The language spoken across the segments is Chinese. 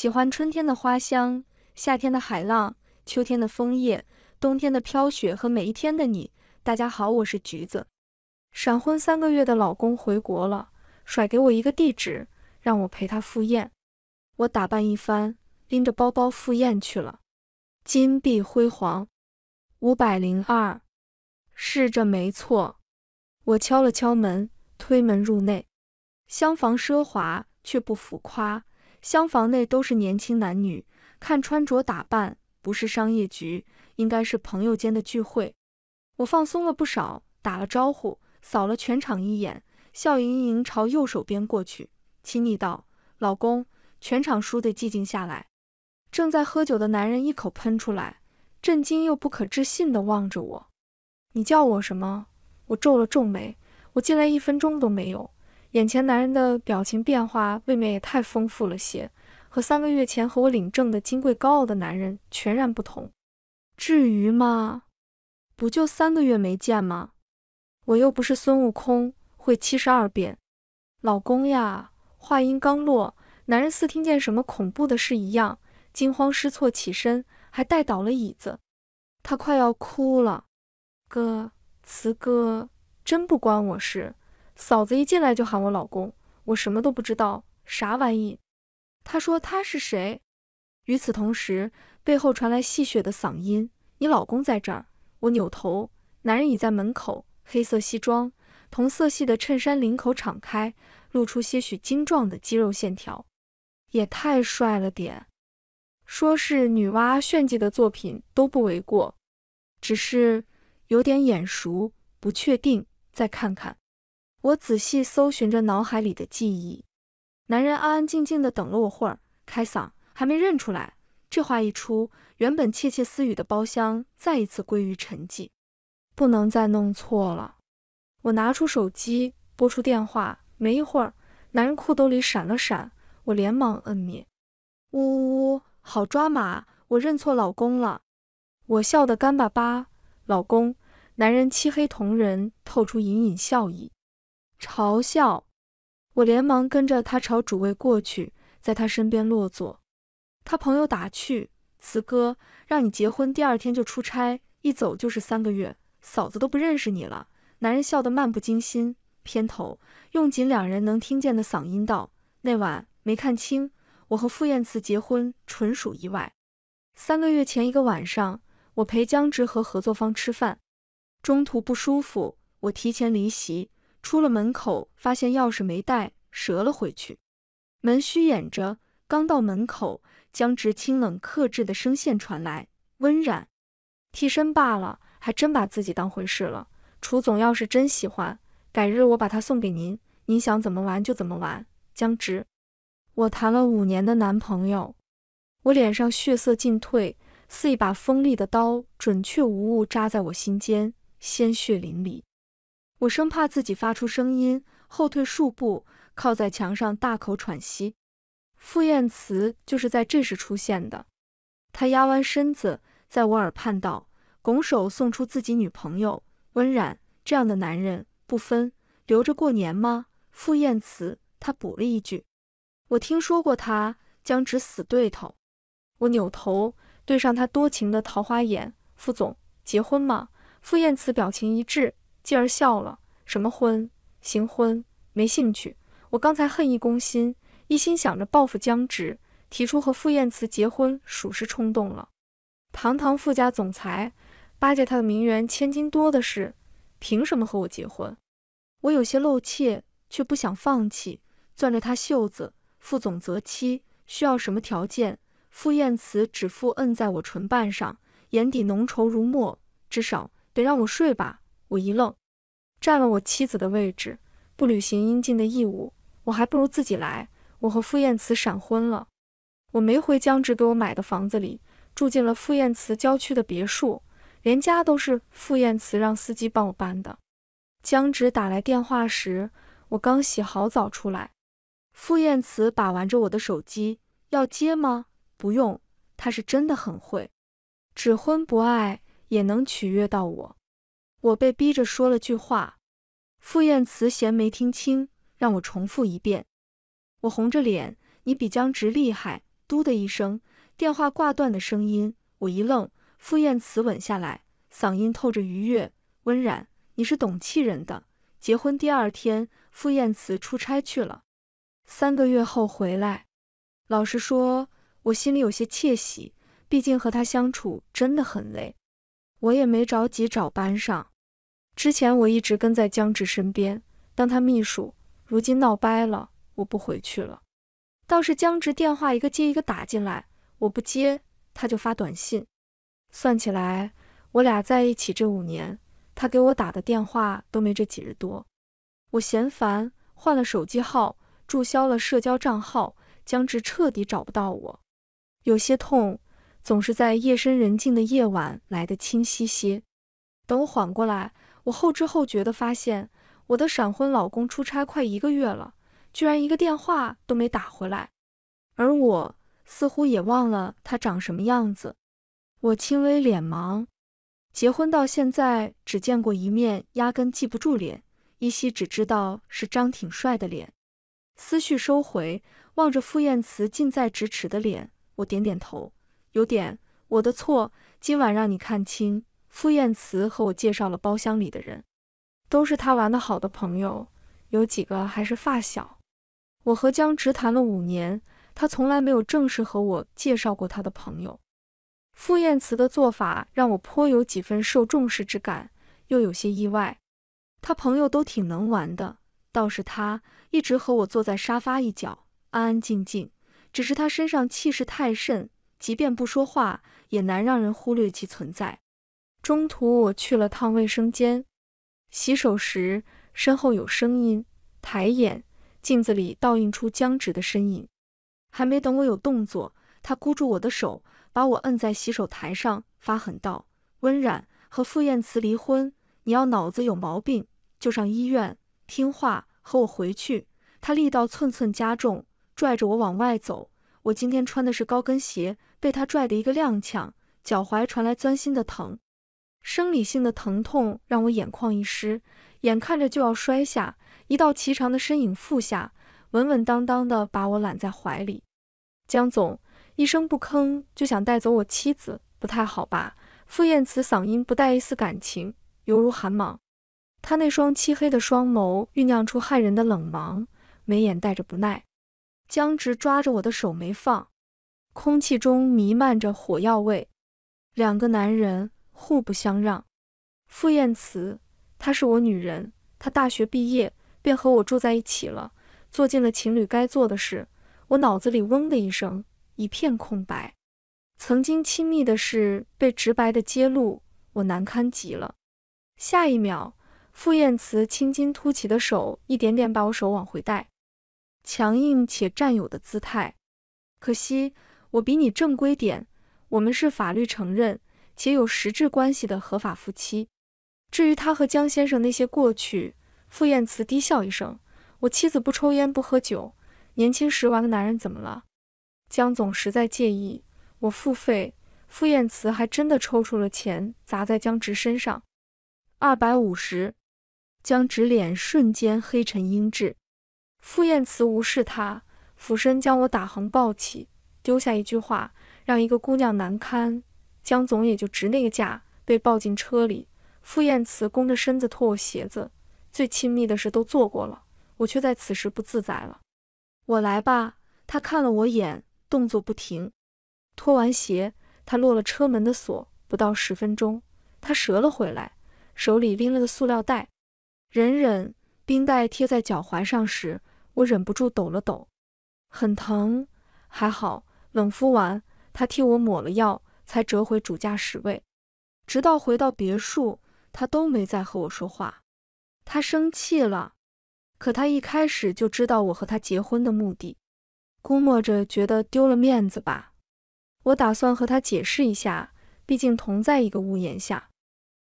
喜欢春天的花香，夏天的海浪，秋天的枫叶，冬天的飘雪和每一天的你。大家好，我是橘子。闪婚三个月的老公回国了，甩给我一个地址，让我陪他赴宴。我打扮一番，拎着包包赴宴去了。金碧辉煌，五百零二，是这没错。我敲了敲门，推门入内，厢房奢华却不浮夸。厢房内都是年轻男女，看穿着打扮，不是商业局，应该是朋友间的聚会。我放松了不少，打了招呼，扫了全场一眼，笑盈盈朝右手边过去，亲昵道：“老公。”全场输得寂静下来，正在喝酒的男人一口喷出来，震惊又不可置信地望着我：“你叫我什么？”我皱了皱眉：“我进来一分钟都没有。”眼前男人的表情变化未免也太丰富了些，和三个月前和我领证的金贵高傲的男人全然不同。至于吗？不就三个月没见吗？我又不是孙悟空，会七十二变。老公呀，话音刚落，男人似听见什么恐怖的事一样，惊慌失措起身，还带倒了椅子。他快要哭了。哥，慈哥真不关我事。嫂子一进来就喊我老公，我什么都不知道，啥玩意？他说他是谁？与此同时，背后传来戏谑的嗓音：“你老公在这儿。”我扭头，男人已在门口，黑色西装，同色系的衬衫领口敞开，露出些许精壮的肌肉线条，也太帅了点，说是女娲炫技的作品都不为过，只是有点眼熟，不确定，再看看。我仔细搜寻着脑海里的记忆，男人安安静静的等了我会儿，开嗓还没认出来。这话一出，原本窃窃私语的包厢再一次归于沉寂。不能再弄错了。我拿出手机拨出电话，没一会儿，男人裤兜里闪了闪，我连忙摁灭。呜呜呜，好抓马，我认错老公了。我笑得干巴巴。老公，男人漆黑瞳仁透出隐隐笑意。嘲笑，我连忙跟着他朝主位过去，在他身边落座。他朋友打趣：“慈哥，让你结婚第二天就出差，一走就是三个月，嫂子都不认识你了。”男人笑得漫不经心，偏头用仅两人能听见的嗓音道：“那晚没看清，我和傅宴慈结婚纯属意外。三个月前一个晚上，我陪江直和合作方吃饭，中途不舒服，我提前离席。”出了门口，发现钥匙没带，折了回去。门虚掩着，刚到门口，江直清冷克制的声线传来：“温染，替身罢了，还真把自己当回事了。楚总要是真喜欢，改日我把它送给您，您想怎么玩就怎么玩。”江直，我谈了五年的男朋友。我脸上血色尽褪，似一把锋利的刀，准确无误扎在我心间，鲜血淋漓。我生怕自己发出声音，后退数步，靠在墙上大口喘息。傅宴慈就是在这时出现的，他压弯身子，在我耳畔道：“拱手送出自己女朋友温冉，这样的男人，不分留着过年吗？”傅宴慈他补了一句：“我听说过他，将只死对头。”我扭头对上他多情的桃花眼，傅总结婚吗？傅宴慈表情一致。继而笑了，什么婚行婚没兴趣。我刚才恨意攻心，一心想着报复江直，提出和傅宴慈结婚，属实冲动了。堂堂傅家总裁，巴结他的名媛千金多的是，凭什么和我结婚？我有些露怯，却不想放弃，攥着他袖子。傅总择妻需要什么条件？傅宴慈指腹摁在我唇瓣上，眼底浓稠如墨，至少得让我睡吧。我一愣。占了我妻子的位置，不履行应尽的义务，我还不如自己来。我和傅宴慈闪婚了，我没回江直给我买的房子里，住进了傅宴慈郊区的别墅，连家都是傅宴慈让司机帮我搬的。江直打来电话时，我刚洗好澡出来，傅宴慈把玩着我的手机，要接吗？不用，他是真的很会，只婚不爱也能取悦到我。我被逼着说了句话，傅宴慈嫌没听清，让我重复一遍。我红着脸，你比江直厉害。嘟的一声，电话挂断的声音，我一愣。傅宴慈稳下来，嗓音透着愉悦。温然。你是懂气人的。结婚第二天，傅宴慈出差去了，三个月后回来。老实说，我心里有些窃喜，毕竟和他相处真的很累。我也没着急找班上。之前我一直跟在江直身边，当他秘书。如今闹掰了，我不回去了。倒是江直电话一个接一个打进来，我不接，他就发短信。算起来，我俩在一起这五年，他给我打的电话都没这几日多。我嫌烦，换了手机号，注销了社交账号，江直彻底找不到我。有些痛。总是在夜深人静的夜晚来得清晰些。等我缓过来，我后知后觉地发现，我的闪婚老公出差快一个月了，居然一个电话都没打回来。而我似乎也忘了他长什么样子。我轻微脸盲，结婚到现在只见过一面，压根记不住脸，依稀只知道是张挺帅的脸。思绪收回，望着傅宴辞近在咫尺的脸，我点点头。有点我的错，今晚让你看清。傅宴慈和我介绍了包厢里的人，都是他玩的好的朋友，有几个还是发小。我和江直谈了五年，他从来没有正式和我介绍过他的朋友。傅宴慈的做法让我颇有几分受重视之感，又有些意外。他朋友都挺能玩的，倒是他一直和我坐在沙发一角，安安静静，只是他身上气势太盛。即便不说话，也难让人忽略其存在。中途我去了趟卫生间，洗手时身后有声音，抬眼，镜子里倒映出僵直的身影。还没等我有动作，他箍住我的手，把我摁在洗手台上，发狠道：“温冉，和傅宴辞离婚，你要脑子有毛病就上医院，听话，和我回去。”他力道寸寸加重，拽着我往外走。我今天穿的是高跟鞋。被他拽得一个踉跄，脚踝传来钻心的疼，生理性的疼痛让我眼眶一湿，眼看着就要摔下，一道颀长的身影附下，稳稳当当的把我揽在怀里。江总一声不吭就想带走我妻子，不太好吧？傅宴辞嗓音不带一丝感情，犹如寒芒。他那双漆黑的双眸酝酿出骇人的冷芒，眉眼带着不耐。江直抓着我的手没放。空气中弥漫着火药味，两个男人互不相让。傅宴慈，她是我女人，她大学毕业便和我住在一起了，做尽了情侣该做的事。我脑子里嗡的一声，一片空白。曾经亲密的事被直白的揭露，我难堪极了。下一秒，傅宴慈青筋突起的手一点点把我手往回带，强硬且占有的姿态。可惜。我比你正规点，我们是法律承认且有实质关系的合法夫妻。至于他和江先生那些过去，傅宴慈低笑一声：“我妻子不抽烟不喝酒，年轻时玩个男人怎么了？”江总实在介意，我付费。傅宴慈还真的抽出了钱砸在江直身上，二百五十。江直脸瞬间黑沉阴鸷。傅宴慈无视他，俯身将我打横抱起。丢下一句话，让一个姑娘难堪，江总也就值那个价，被抱进车里。傅宴辞弓着身子脱我鞋子，最亲密的事都做过了，我却在此时不自在了。我来吧。他看了我眼，动作不停。脱完鞋，他落了车门的锁。不到十分钟，他折了回来，手里拎了个塑料袋。忍忍，冰袋贴在脚踝上时，我忍不住抖了抖，很疼，还好。冷敷完，他替我抹了药，才折回主驾驶位。直到回到别墅，他都没再和我说话。他生气了，可他一开始就知道我和他结婚的目的，估摸着觉得丢了面子吧。我打算和他解释一下，毕竟同在一个屋檐下。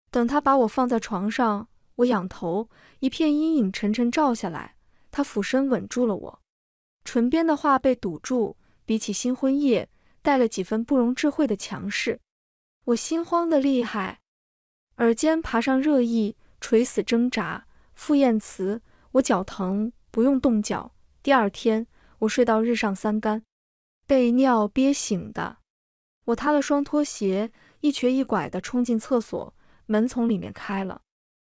等他把我放在床上，我仰头，一片阴影沉沉照下来。他俯身吻住了我，唇边的话被堵住。比起新婚夜，带了几分不容置喙的强势，我心慌的厉害，耳尖爬上热意，垂死挣扎。傅宴慈，我脚疼，不用动脚。第二天，我睡到日上三竿，被尿憋醒的，我趿了双拖鞋，一瘸一拐的冲进厕所，门从里面开了。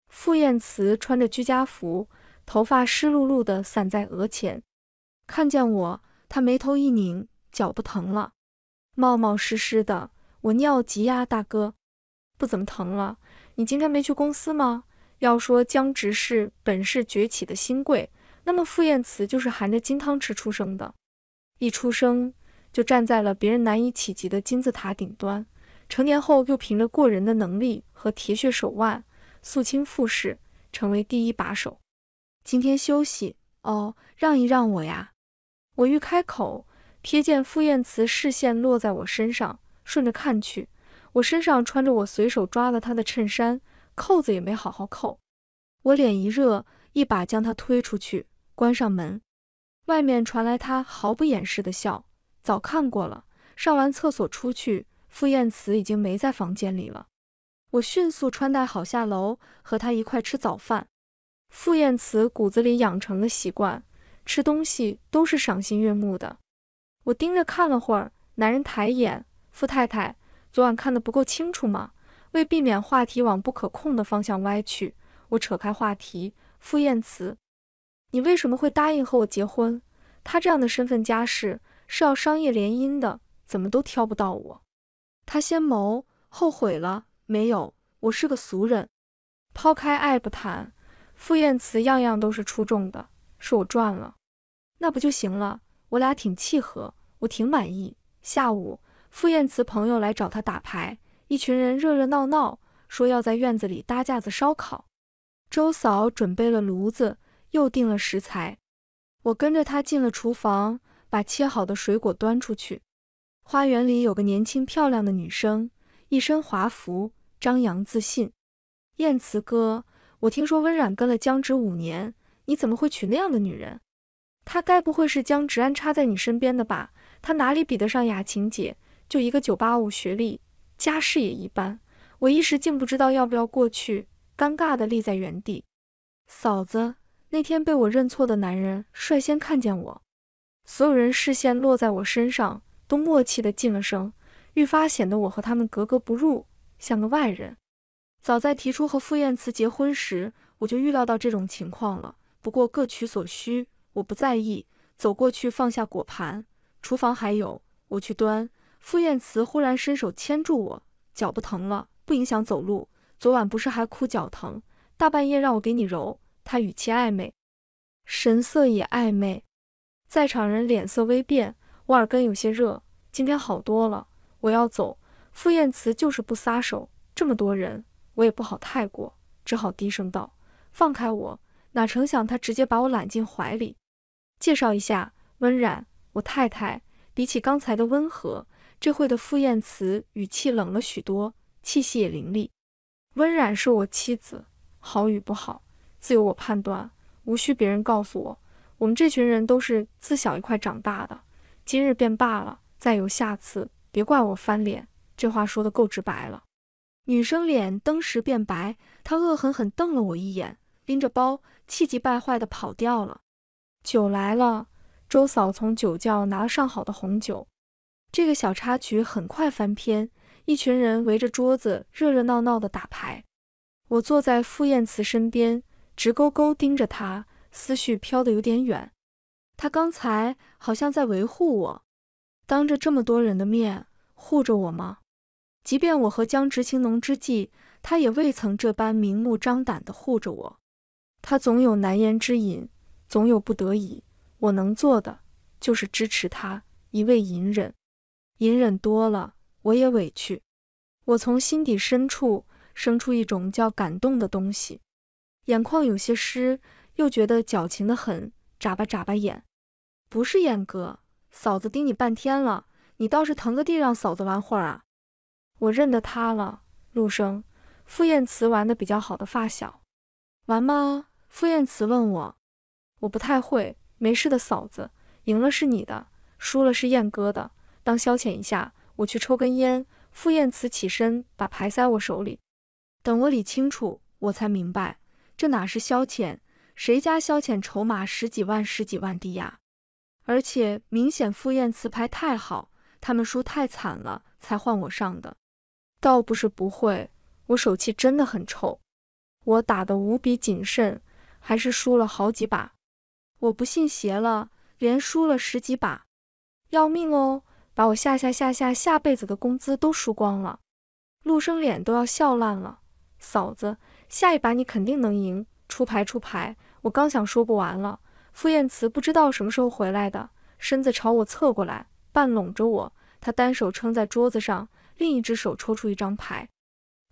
傅宴慈穿着居家服，头发湿漉漉的散在额前，看见我。他眉头一拧，脚不疼了，冒冒失失的，我尿急呀，大哥，不怎么疼了。你今天没去公司吗？要说江直是本是崛起的新贵，那么傅宴慈就是含着金汤匙出生的，一出生就站在了别人难以企及的金字塔顶端，成年后又凭着过人的能力和铁血手腕，肃清傅氏，成为第一把手。今天休息哦，让一让我呀。我欲开口，瞥见傅宴慈视线落在我身上，顺着看去，我身上穿着我随手抓了他的衬衫，扣子也没好好扣。我脸一热，一把将他推出去，关上门。外面传来他毫不掩饰的笑。早看过了，上完厕所出去，傅宴慈已经没在房间里了。我迅速穿戴好下楼，和他一块吃早饭。傅宴慈骨子里养成的习惯。吃东西都是赏心悦目的。我盯着看了会儿，男人抬眼。傅太太，昨晚看的不够清楚吗？为避免话题往不可控的方向歪去，我扯开话题。傅宴慈，你为什么会答应和我结婚？他这样的身份家世是要商业联姻的，怎么都挑不到我。他先谋后悔了没有？我是个俗人，抛开爱不谈，傅宴慈样样都是出众的。是我赚了，那不就行了？我俩挺契合，我挺满意。下午，傅宴慈朋友来找他打牌，一群人热热闹闹，说要在院子里搭架子烧烤。周嫂准备了炉子，又订了食材。我跟着他进了厨房，把切好的水果端出去。花园里有个年轻漂亮的女生，一身华服，张扬自信。宴慈哥，我听说温冉跟了江直五年。你怎么会娶那样的女人？她该不会是将直安插在你身边的吧？她哪里比得上雅琴姐？就一个九八五学历，家世也一般。我一时竟不知道要不要过去，尴尬的立在原地。嫂子，那天被我认错的男人率先看见我，所有人视线落在我身上，都默契的进了声，愈发显得我和他们格格不入，像个外人。早在提出和傅宴辞结婚时，我就预料到这种情况了。不过各取所需，我不在意。走过去放下果盘，厨房还有，我去端。傅宴辞忽然伸手牵住我，脚不疼了，不影响走路。昨晚不是还哭脚疼，大半夜让我给你揉。他语气暧昧，神色也暧昧。在场人脸色微变，我耳根有些热。今天好多了，我要走。傅宴辞就是不撒手，这么多人，我也不好太过，只好低声道：“放开我。”哪成想，他直接把我揽进怀里。介绍一下，温冉，我太太。比起刚才的温和，这会的傅宴词语气冷了许多，气息也凌厉。温冉是我妻子，好与不好，自有我判断，无需别人告诉我。我们这群人都是自小一块长大的，今日便罢了，再有下次，别怪我翻脸。这话说的够直白了。女生脸登时变白，她恶狠狠瞪了我一眼，拎着包。气急败坏地跑掉了。酒来了，周嫂从酒窖拿上好的红酒。这个小插曲很快翻篇，一群人围着桌子热热闹闹地打牌。我坐在傅宴慈身边，直勾勾盯着他，思绪飘得有点远。他刚才好像在维护我，当着这么多人的面护着我吗？即便我和江直情浓之际，他也未曾这般明目张胆地护着我。他总有难言之隐，总有不得已。我能做的就是支持他，一味隐忍。隐忍多了，我也委屈。我从心底深处生出一种叫感动的东西，眼眶有些湿，又觉得矫情的很，眨巴眨巴眼。不是燕哥，嫂子盯你半天了，你倒是腾个地让嫂子玩会儿啊。我认得他了，陆生，傅宴慈玩的比较好的发小。玩吗？傅宴慈问我：“我不太会，没事的，嫂子，赢了是你的，输了是燕哥的，当消遣一下。”我去抽根烟。傅宴慈起身，把牌塞我手里。等我理清楚，我才明白，这哪是消遣？谁家消遣筹码十几万、十几万的呀？而且明显傅宴慈牌太好，他们输太惨了，才换我上的。倒不是不会，我手气真的很臭，我打得无比谨慎。还是输了好几把，我不信邪了，连输了十几把，要命哦，把我下下下下下辈子的工资都输光了。陆生脸都要笑烂了，嫂子，下一把你肯定能赢。出牌出牌，我刚想说不完了，傅宴辞不知道什么时候回来的，身子朝我侧过来，半拢着我，他单手撑在桌子上，另一只手抽出一张牌，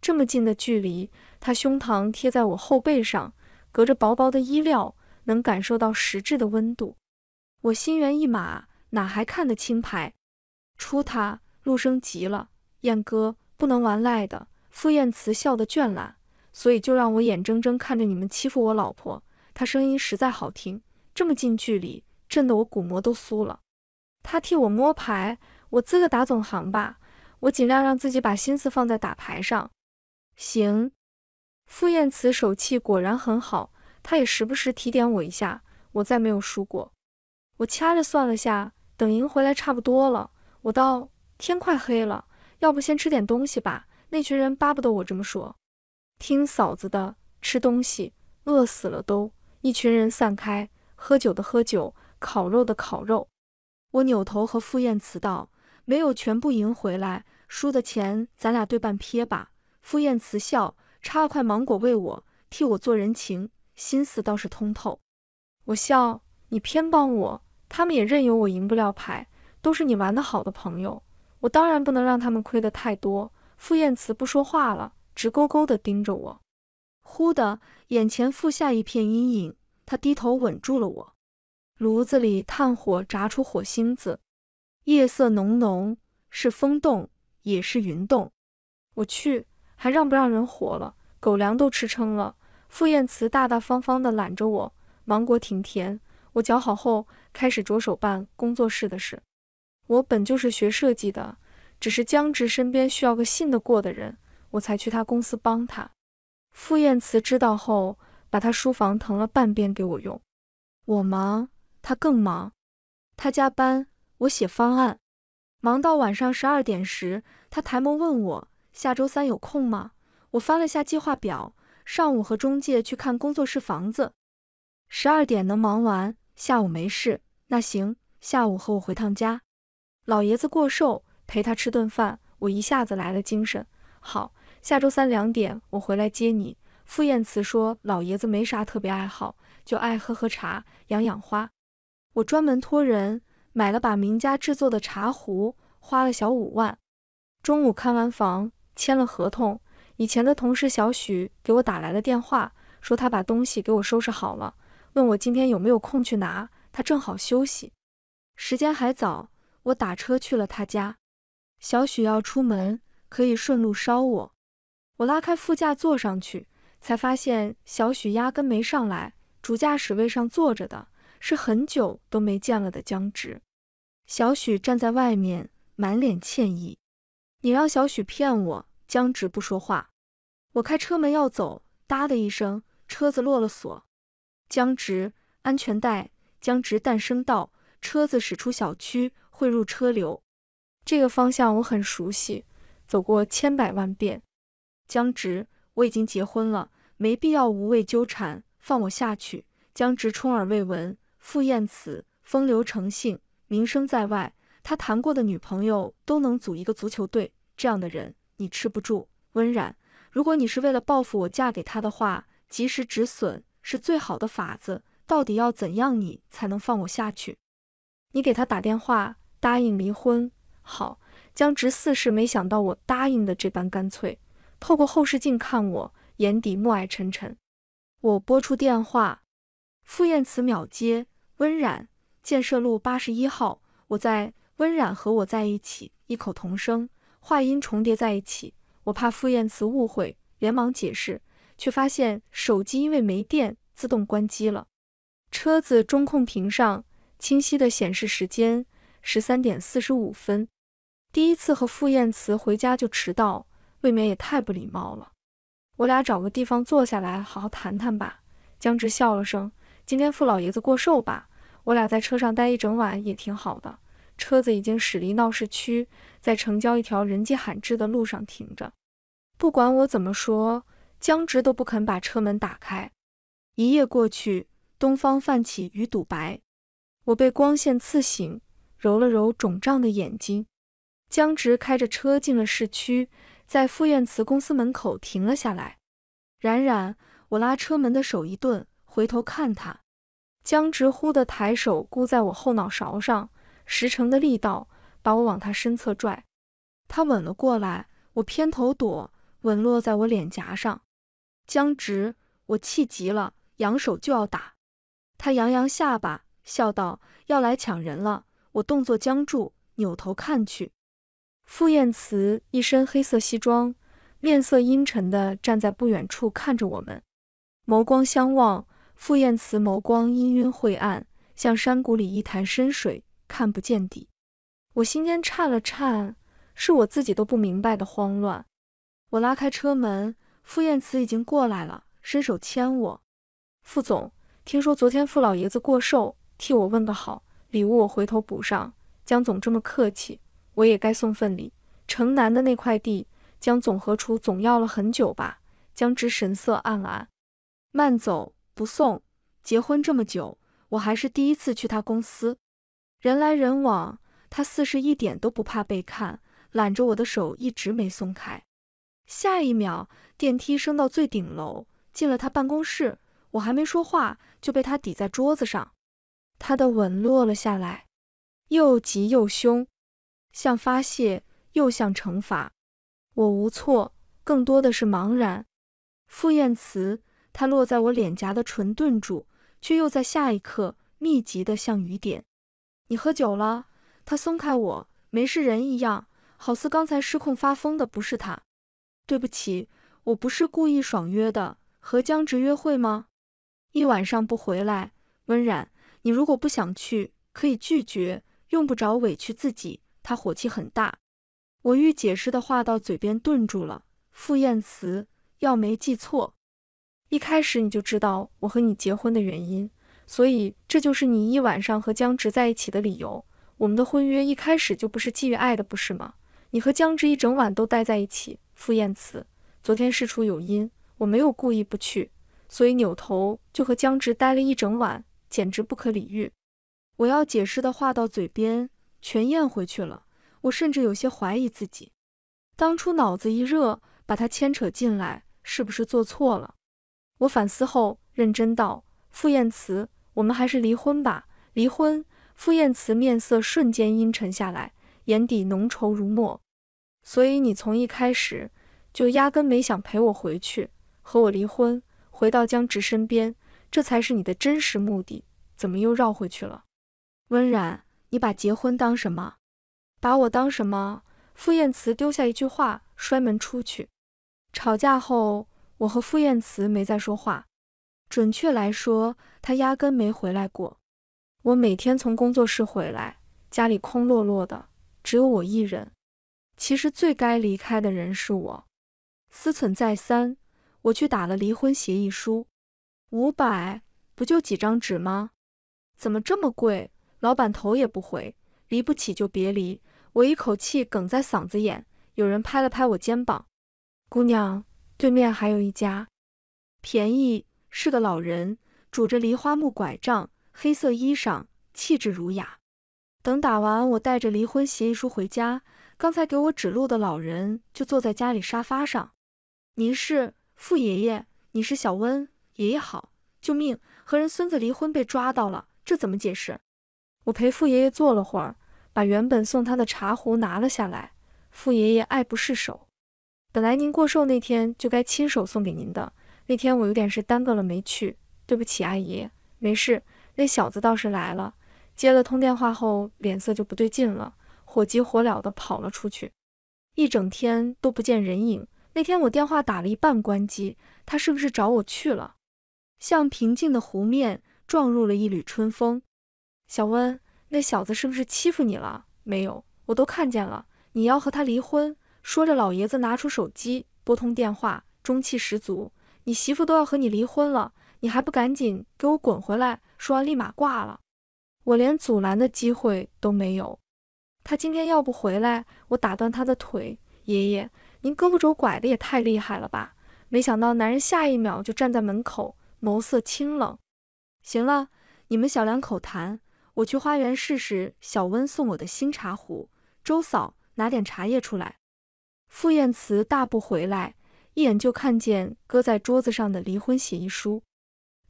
这么近的距离，他胸膛贴在我后背上。隔着薄薄的衣料，能感受到实质的温度。我心猿意马，哪还看得清牌？出他！陆生急了：“燕哥，不能玩赖的。”傅宴慈笑得倦懒，所以就让我眼睁睁看着你们欺负我老婆。他声音实在好听，这么近距离，震得我骨膜都酥了。他替我摸牌，我自个打总行吧。我尽量让自己把心思放在打牌上。行。傅宴慈手气果然很好，他也时不时提点我一下，我再没有输过。我掐着算了下，等赢回来差不多了。我道：“天快黑了，要不先吃点东西吧？”那群人巴不得我这么说，听嫂子的，吃东西，饿死了都。一群人散开，喝酒的喝酒，烤肉的烤肉。我扭头和傅宴慈道：“没有全部赢回来，输的钱咱俩对半撇吧。”傅宴慈笑。插了块芒果喂我，替我做人情，心思倒是通透。我笑，你偏帮我，他们也任由我赢不了牌，都是你玩的好的朋友，我当然不能让他们亏得太多。傅宴辞不说话了，直勾勾地盯着我。忽的，眼前覆下一片阴影，他低头吻住了我。炉子里炭火炸出火星子，夜色浓浓，是风动也是云动。我去。还让不让人活了？狗粮都吃撑了。傅宴辞大大方方地揽着我，芒果挺甜。我嚼好后，开始着手办工作室的事。我本就是学设计的，只是江直身边需要个信得过的人，我才去他公司帮他。傅宴辞知道后，把他书房腾了半边给我用。我忙，他更忙。他加班，我写方案，忙到晚上十二点时，他抬眸问我。下周三有空吗？我翻了下计划表，上午和中介去看工作室房子，十二点能忙完。下午没事，那行，下午和我回趟家，老爷子过寿，陪他吃顿饭。我一下子来了精神。好，下周三两点我回来接你。傅宴慈说，老爷子没啥特别爱好，就爱喝喝茶、养养花。我专门托人买了把名家制作的茶壶，花了小五万。中午看完房。签了合同，以前的同事小许给我打来了电话，说他把东西给我收拾好了，问我今天有没有空去拿，他正好休息，时间还早，我打车去了他家。小许要出门，可以顺路捎我。我拉开副驾坐上去，才发现小许压根没上来，主驾驶位上坐着的是很久都没见了的江直。小许站在外面，满脸歉意。你让小许骗我。僵直不说话，我开车门要走，嗒的一声，车子落了锁。僵直，安全带。僵直淡声道，车子驶出小区，汇入车流。这个方向我很熟悉，走过千百万遍。僵直，我已经结婚了，没必要无谓纠缠，放我下去。僵直充耳未闻。傅宴慈风流成性，名声在外，他谈过的女朋友都能组一个足球队，这样的人。你吃不住温染，如果你是为了报复我嫁给他的话，及时止损是最好的法子。到底要怎样你才能放我下去？你给他打电话答应离婚。好，江直四是没想到我答应的这般干脆，透过后视镜看我，眼底暮霭沉沉。我拨出电话，傅宴慈秒接。温染，建设路八十一号，我在。温染和我在一起，异口同声。话音重叠在一起，我怕傅宴慈误会，连忙解释，却发现手机因为没电自动关机了。车子中控屏上清晰的显示时间十三点四十五分。第一次和傅宴慈回家就迟到，未免也太不礼貌了。我俩找个地方坐下来好好谈谈吧。江直笑了声，今天傅老爷子过寿吧，我俩在车上待一整晚也挺好的。车子已经驶离闹市区。在城郊一条人迹罕至的路上停着，不管我怎么说，江直都不肯把车门打开。一夜过去，东方泛起鱼肚白，我被光线刺醒，揉了揉肿胀的眼睛。江直开着车进了市区，在傅宴慈公司门口停了下来。冉冉，我拉车门的手一顿，回头看他，江直忽地抬手箍在我后脑勺上，十成的力道。把我往他身侧拽，他吻了过来，我偏头躲，吻落在我脸颊上，僵直。我气急了，扬手就要打，他扬扬下巴，笑道：“要来抢人了。”我动作僵住，扭头看去，傅宴慈一身黑色西装，面色阴沉的站在不远处看着我们，眸光相望。傅宴慈眸光氤氲晦暗，像山谷里一潭深水，看不见底。我心间颤了颤，是我自己都不明白的慌乱。我拉开车门，傅宴慈已经过来了，伸手牵我。傅总，听说昨天傅老爷子过寿，替我问个好，礼物我回头补上。江总这么客气，我也该送份礼。城南的那块地，江总和楚总要了很久吧？江直神色黯了黯，慢走不送。结婚这么久，我还是第一次去他公司，人来人往。他似是一点都不怕被看，揽着我的手一直没松开。下一秒，电梯升到最顶楼，进了他办公室，我还没说话就被他抵在桌子上，他的吻落了下来，又急又凶，像发泄又像惩罚。我无措，更多的是茫然。傅宴辞，他落在我脸颊的唇顿住，却又在下一刻密集的像雨点。你喝酒了？他松开我，没事人一样，好似刚才失控发疯的不是他。对不起，我不是故意爽约的，和江直约会吗？一晚上不回来，温冉，你如果不想去，可以拒绝，用不着委屈自己。他火气很大，我欲解释的话到嘴边顿住了。傅宴辞，要没记错，一开始你就知道我和你结婚的原因，所以这就是你一晚上和江直在一起的理由。我们的婚约一开始就不是基于爱的，不是吗？你和江直一整晚都待在一起，傅宴慈。昨天事出有因，我没有故意不去，所以扭头就和江直待了一整晚，简直不可理喻。我要解释的话到嘴边全咽回去了，我甚至有些怀疑自己，当初脑子一热把他牵扯进来是不是做错了？我反思后认真道：“傅宴慈，我们还是离婚吧，离婚。”傅宴辞面色瞬间阴沉下来，眼底浓稠如墨。所以你从一开始就压根没想陪我回去，和我离婚，回到江直身边，这才是你的真实目的。怎么又绕回去了？温然，你把结婚当什么？把我当什么？傅宴辞丢下一句话，摔门出去。吵架后，我和傅宴辞没再说话。准确来说，他压根没回来过。我每天从工作室回来，家里空落落的，只有我一人。其实最该离开的人是我。思忖再三，我去打了离婚协议书。五百，不就几张纸吗？怎么这么贵？老板头也不回，离不起就别离。我一口气哽在嗓子眼。有人拍了拍我肩膀：“姑娘，对面还有一家，便宜。”是个老人，拄着梨花木拐杖。黑色衣裳，气质儒雅。等打完，我带着离婚协议书回家。刚才给我指路的老人就坐在家里沙发上。您是傅爷爷，你是小温爷爷好。救命！和人孙子离婚被抓到了，这怎么解释？我陪傅爷爷坐了会儿，把原本送他的茶壶拿了下来。傅爷爷爱不释手。本来您过寿那天就该亲手送给您的，那天我有点事耽搁了没去，对不起阿姨。没事。那小子倒是来了，接了通电话后脸色就不对劲了，火急火燎地跑了出去，一整天都不见人影。那天我电话打了一半关机，他是不是找我去了？像平静的湖面撞入了一缕春风。小温，那小子是不是欺负你了？没有，我都看见了。你要和他离婚？说着，老爷子拿出手机拨通电话，中气十足：“你媳妇都要和你离婚了。”你还不赶紧给我滚回来！说完立马挂了，我连阻拦的机会都没有。他今天要不回来，我打断他的腿！爷爷，您胳膊肘拐的也太厉害了吧！没想到男人下一秒就站在门口，眸色清冷。行了，你们小两口谈，我去花园试试小温送我的新茶壶。周嫂，拿点茶叶出来。傅宴慈大步回来，一眼就看见搁在桌子上的离婚协议书。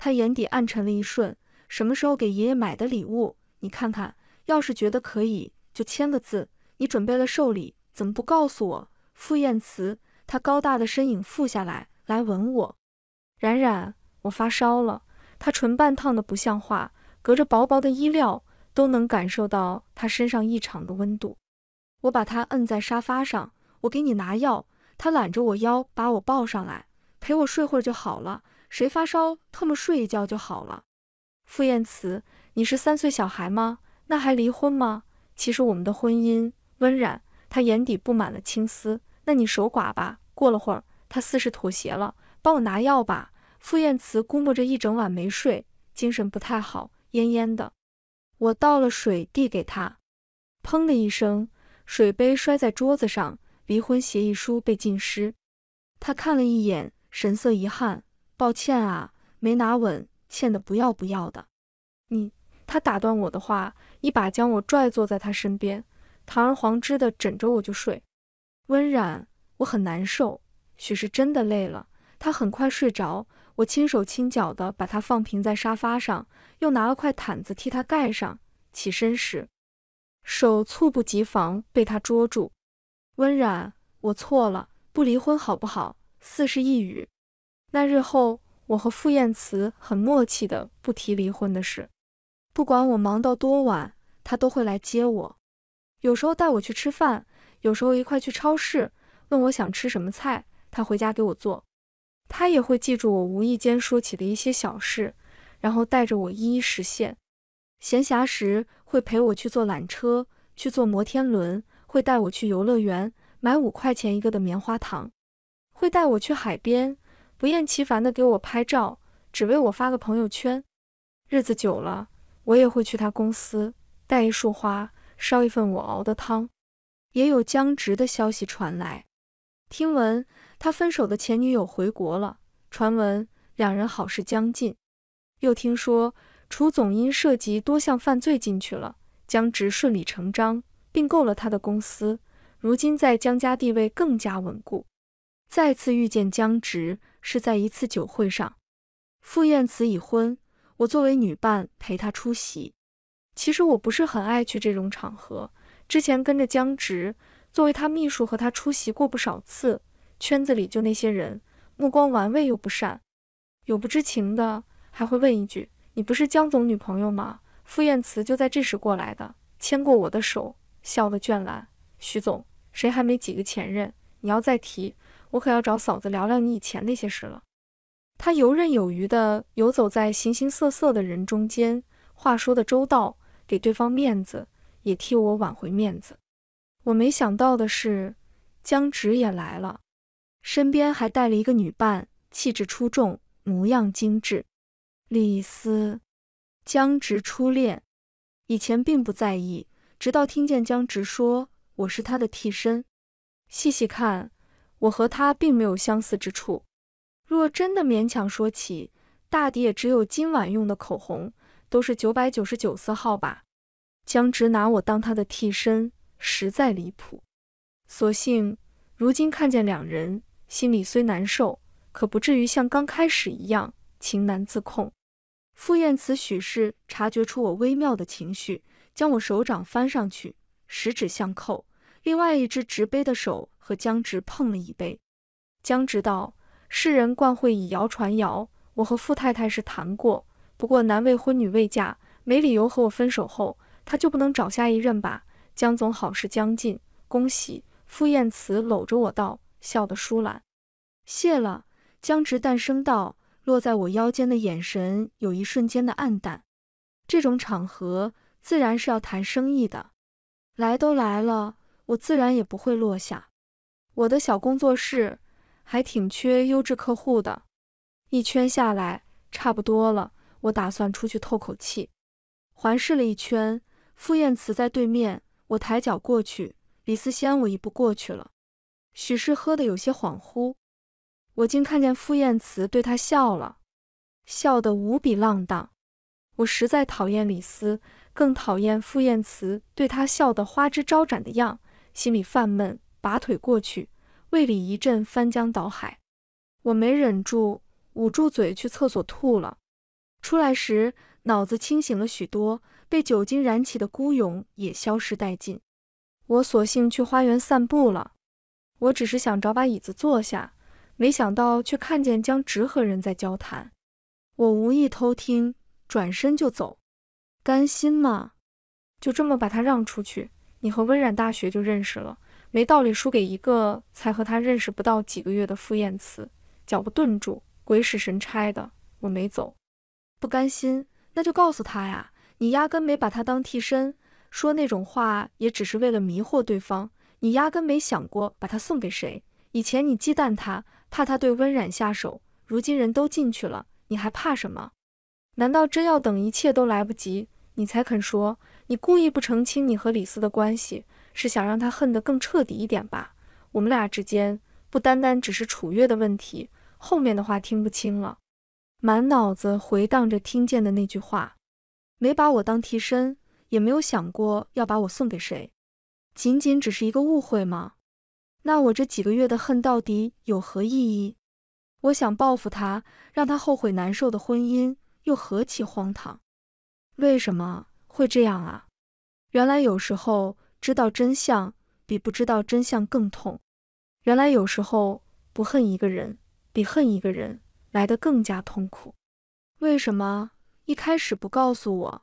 他眼底暗沉了一瞬，什么时候给爷爷买的礼物？你看看，要是觉得可以就签个字。你准备了寿礼，怎么不告诉我？傅宴辞，他高大的身影附下来，来吻我。冉冉，我发烧了。他唇瓣烫得不像话，隔着薄薄的衣料都能感受到他身上异常的温度。我把他摁在沙发上，我给你拿药。他揽着我腰，把我抱上来，陪我睡会儿就好了。谁发烧，特么睡一觉就好了。傅宴辞，你是三岁小孩吗？那还离婚吗？其实我们的婚姻。温染，他眼底布满了青丝。那你守寡吧。过了会儿，他似是妥协了，帮我拿药吧。傅宴辞估摸着一整晚没睡，精神不太好，恹恹的。我倒了水递给他，砰的一声，水杯摔在桌子上，离婚协议书被浸湿。他看了一眼，神色遗憾。抱歉啊，没拿稳，欠的不要不要的。你，他打断我的话，一把将我拽坐在他身边，堂而皇之的枕着我就睡。温染，我很难受。许是真的累了，他很快睡着，我轻手轻脚的把他放平在沙发上，又拿了块毯子替他盖上。起身时，手猝不及防被他捉住。温染，我错了，不离婚好不好？四是一语。那日后，我和傅宴慈很默契的不提离婚的事。不管我忙到多晚，他都会来接我。有时候带我去吃饭，有时候一块去超市，问我想吃什么菜，他回家给我做。他也会记住我无意间说起的一些小事，然后带着我一一实现。闲暇时会陪我去坐缆车，去坐摩天轮，会带我去游乐园买五块钱一个的棉花糖，会带我去海边。不厌其烦地给我拍照，只为我发个朋友圈。日子久了，我也会去他公司带一束花，烧一份我熬的汤。也有江直的消息传来，听闻他分手的前女友回国了，传闻两人好事将近。又听说楚总因涉及多项犯罪进去了，江直顺理成章并购了他的公司，如今在江家地位更加稳固。再次遇见江直。是在一次酒会上，傅宴慈已婚，我作为女伴陪她出席。其实我不是很爱去这种场合，之前跟着江直作为他秘书和他出席过不少次，圈子里就那些人，目光玩味又不善，有不知情的还会问一句：“你不是江总女朋友吗？”傅宴慈就在这时过来的，牵过我的手，笑得倦懒：“徐总，谁还没几个前任？你要再提。”我可要找嫂子聊聊你以前那些事了。他游刃有余地游走在形形色色的人中间，话说的周到，给对方面子，也替我挽回面子。我没想到的是，江直也来了，身边还带了一个女伴，气质出众，模样精致。李斯，江直初恋，以前并不在意，直到听见江直说我是他的替身，细细看。我和他并没有相似之处，若真的勉强说起，大抵也只有今晚用的口红都是九百九十九色号吧。江直拿我当他的替身，实在离谱。所幸如今看见两人，心里虽难受，可不至于像刚开始一样情难自控。傅宴慈许是察觉出我微妙的情绪，将我手掌翻上去，十指相扣。另外一只执杯的手和江直碰了一杯。江直道：“世人惯会以谣传谣，我和傅太太是谈过，不过男未婚女未嫁，没理由和我分手后，他就不能找下一任吧？”江总好事将近，恭喜！傅宴慈搂着我道，笑得舒懒。谢了。江直淡声道，落在我腰间的眼神有一瞬间的暗淡。这种场合自然是要谈生意的，来都来了。我自然也不会落下。我的小工作室还挺缺优质客户的，一圈下来差不多了，我打算出去透口气。环视了一圈，傅宴辞在对面，我抬脚过去，李思先我一步过去了。许是喝得有些恍惚，我竟看见傅宴辞对他笑了笑得无比浪荡。我实在讨厌李思，更讨厌傅宴辞对他笑得花枝招展的样。心里犯闷，拔腿过去，胃里一阵翻江倒海，我没忍住，捂住嘴去厕所吐了。出来时，脑子清醒了许多，被酒精燃起的孤勇也消失殆尽。我索性去花园散步了。我只是想找把椅子坐下，没想到却看见江直和人在交谈。我无意偷听，转身就走。甘心吗？就这么把他让出去？你和温冉大学就认识了，没道理输给一个才和他认识不到几个月的傅宴慈。脚步顿住，鬼使神差的，我没走。不甘心，那就告诉他呀，你压根没把他当替身，说那种话也只是为了迷惑对方。你压根没想过把他送给谁。以前你忌惮他，怕他对温冉下手，如今人都进去了，你还怕什么？难道真要等一切都来不及，你才肯说？你故意不澄清你和李斯的关系，是想让他恨得更彻底一点吧？我们俩之间不单单只是楚月的问题。后面的话听不清了，满脑子回荡着听见的那句话：没把我当替身，也没有想过要把我送给谁，仅仅只是一个误会吗？那我这几个月的恨到底有何意义？我想报复他，让他后悔难受的婚姻，又何其荒唐？为什么？会这样啊！原来有时候知道真相比不知道真相更痛。原来有时候不恨一个人比恨一个人来得更加痛苦。为什么一开始不告诉我？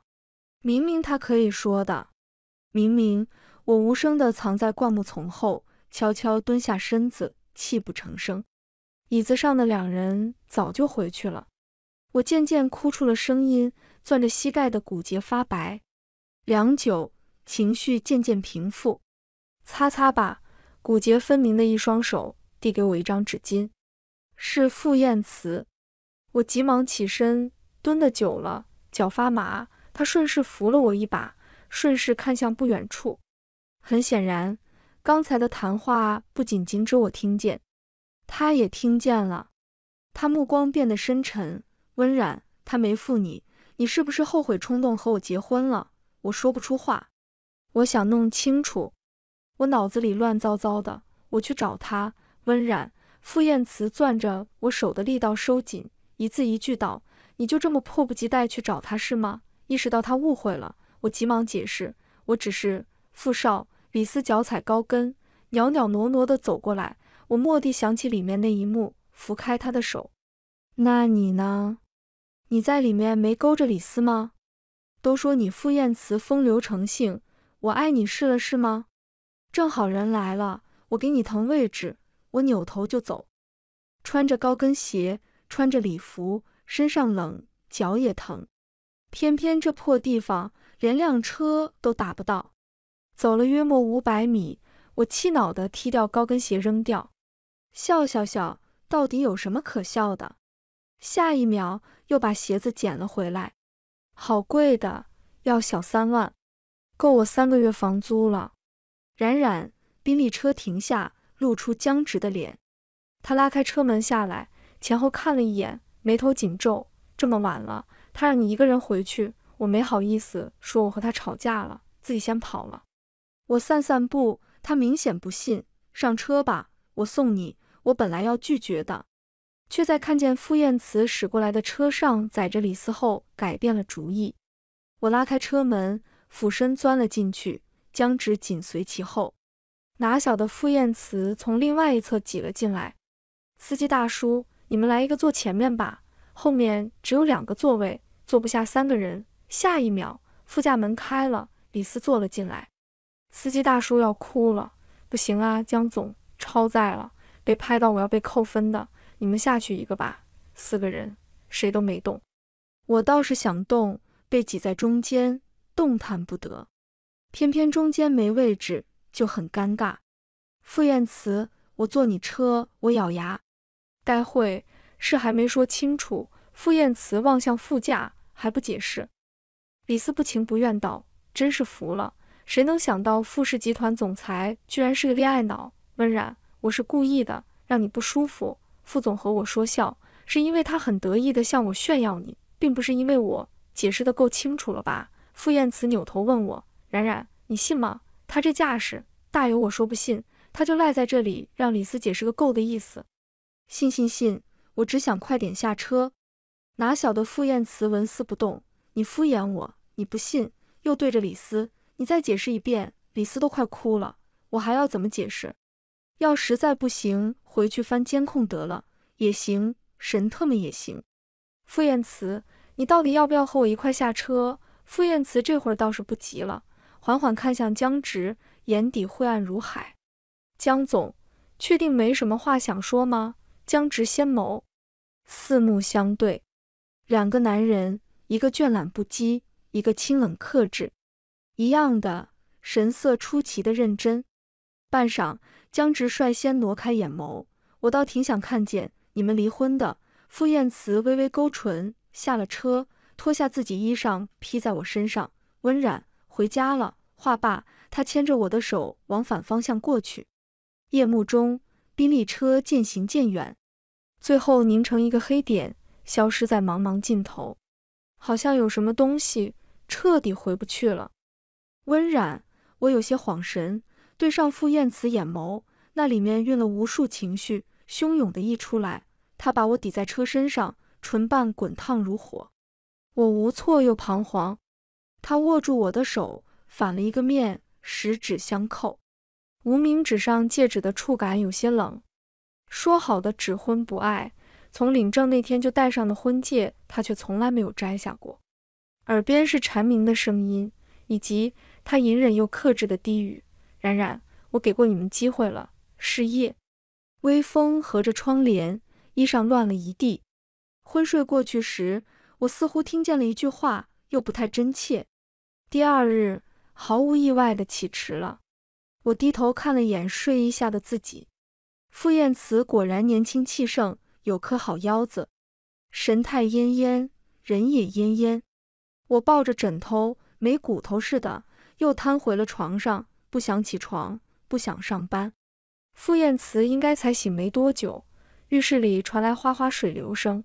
明明他可以说的。明明我无声的藏在灌木丛后，悄悄蹲下身子，泣不成声。椅子上的两人早就回去了。我渐渐哭出了声音。攥着膝盖的骨节发白，良久，情绪渐渐平复。擦擦吧，骨节分明的一双手递给我一张纸巾。是傅宴辞。我急忙起身，蹲得久了脚发麻。他顺势扶了我一把，顺势看向不远处。很显然，刚才的谈话不仅仅只我听见，他也听见了。他目光变得深沉温软。他没负你。你是不是后悔冲动和我结婚了？我说不出话，我想弄清楚。我脑子里乱糟糟的，我去找他。温染，傅宴慈攥着我手的力道收紧，一字一句道：“你就这么迫不及待去找他是吗？”意识到他误会了，我急忙解释：“我只是……”傅少，李斯脚踩高跟，袅袅挪挪地走过来。我蓦地想起里面那一幕，拂开他的手。那你呢？你在里面没勾着李斯吗？都说你傅宴词风流成性，我爱你试了是吗？正好人来了，我给你腾位置，我扭头就走。穿着高跟鞋，穿着礼服，身上冷，脚也疼。偏偏这破地方连辆车都打不到。走了约莫五百米，我气恼地踢掉高跟鞋，扔掉。笑笑笑，到底有什么可笑的？下一秒。又把鞋子捡了回来，好贵的，要小三万，够我三个月房租了。冉冉，宾利车停下，露出僵直的脸。他拉开车门下来，前后看了一眼，眉头紧皱。这么晚了，他让你一个人回去，我没好意思说，我和他吵架了，自己先跑了。我散散步。他明显不信。上车吧，我送你。我本来要拒绝的。却在看见傅宴慈驶过来的车上载着李斯后，改变了主意。我拉开车门，俯身钻了进去，江直紧随其后。哪晓得傅宴慈从另外一侧挤了进来。司机大叔，你们来一个坐前面吧，后面只有两个座位，坐不下三个人。下一秒，副驾门开了，李斯坐了进来。司机大叔要哭了，不行啊，江总超载了，被拍到我要被扣分的。你们下去一个吧，四个人谁都没动，我倒是想动，被挤在中间动弹不得，偏偏中间没位置，就很尴尬。傅宴辞，我坐你车，我咬牙。待会事还没说清楚，傅宴辞望向副驾，还不解释。李斯不情不愿道：“真是服了，谁能想到傅氏集团总裁居然是个恋爱脑？”温染，我是故意的，让你不舒服。副总和我说笑，是因为他很得意地向我炫耀你，并不是因为我。解释得够清楚了吧？傅宴慈扭头问我：“冉冉，你信吗？”他这架势，大有我说不信，他就赖在这里让李斯解释个够的意思。信信信！我只想快点下车。哪晓得傅宴慈纹丝不动。你敷衍我，你不信，又对着李斯：“你再解释一遍。”李斯都快哭了，我还要怎么解释？要实在不行，回去翻监控得了，也行，神特么也行。傅宴慈，你到底要不要和我一块下车？傅宴慈这会儿倒是不急了，缓缓看向江直，眼底晦暗如海。江总，确定没什么话想说吗？江直先眸，四目相对，两个男人，一个倦懒不羁，一个清冷克制，一样的神色出奇的认真。半晌。江直率先挪开眼眸，我倒挺想看见你们离婚的。傅宴慈微微勾唇，下了车，脱下自己衣裳披在我身上。温染，回家了。话罢，他牵着我的手往反方向过去。夜幕中，宾利车渐行渐远，最后凝成一个黑点，消失在茫茫尽头。好像有什么东西彻底回不去了。温染，我有些恍神。对上傅宴慈眼眸，那里面蕴了无数情绪，汹涌的溢出来。他把我抵在车身上，唇瓣滚烫如火，我无措又彷徨。他握住我的手，反了一个面，十指相扣，无名指上戒指的触感有些冷。说好的只婚不爱，从领证那天就戴上的婚戒，他却从来没有摘下过。耳边是蝉鸣的声音，以及他隐忍又克制的低语。冉冉，我给过你们机会了。是夜，微风合着窗帘，衣裳乱了一地。昏睡过去时，我似乎听见了一句话，又不太真切。第二日，毫无意外的起迟了。我低头看了眼睡衣下的自己，傅宴慈果然年轻气盛，有颗好腰子，神态恹恹，人也恹恹。我抱着枕头，没骨头似的，又瘫回了床上。不想起床，不想上班。傅宴慈应该才醒没多久，浴室里传来哗哗水流声。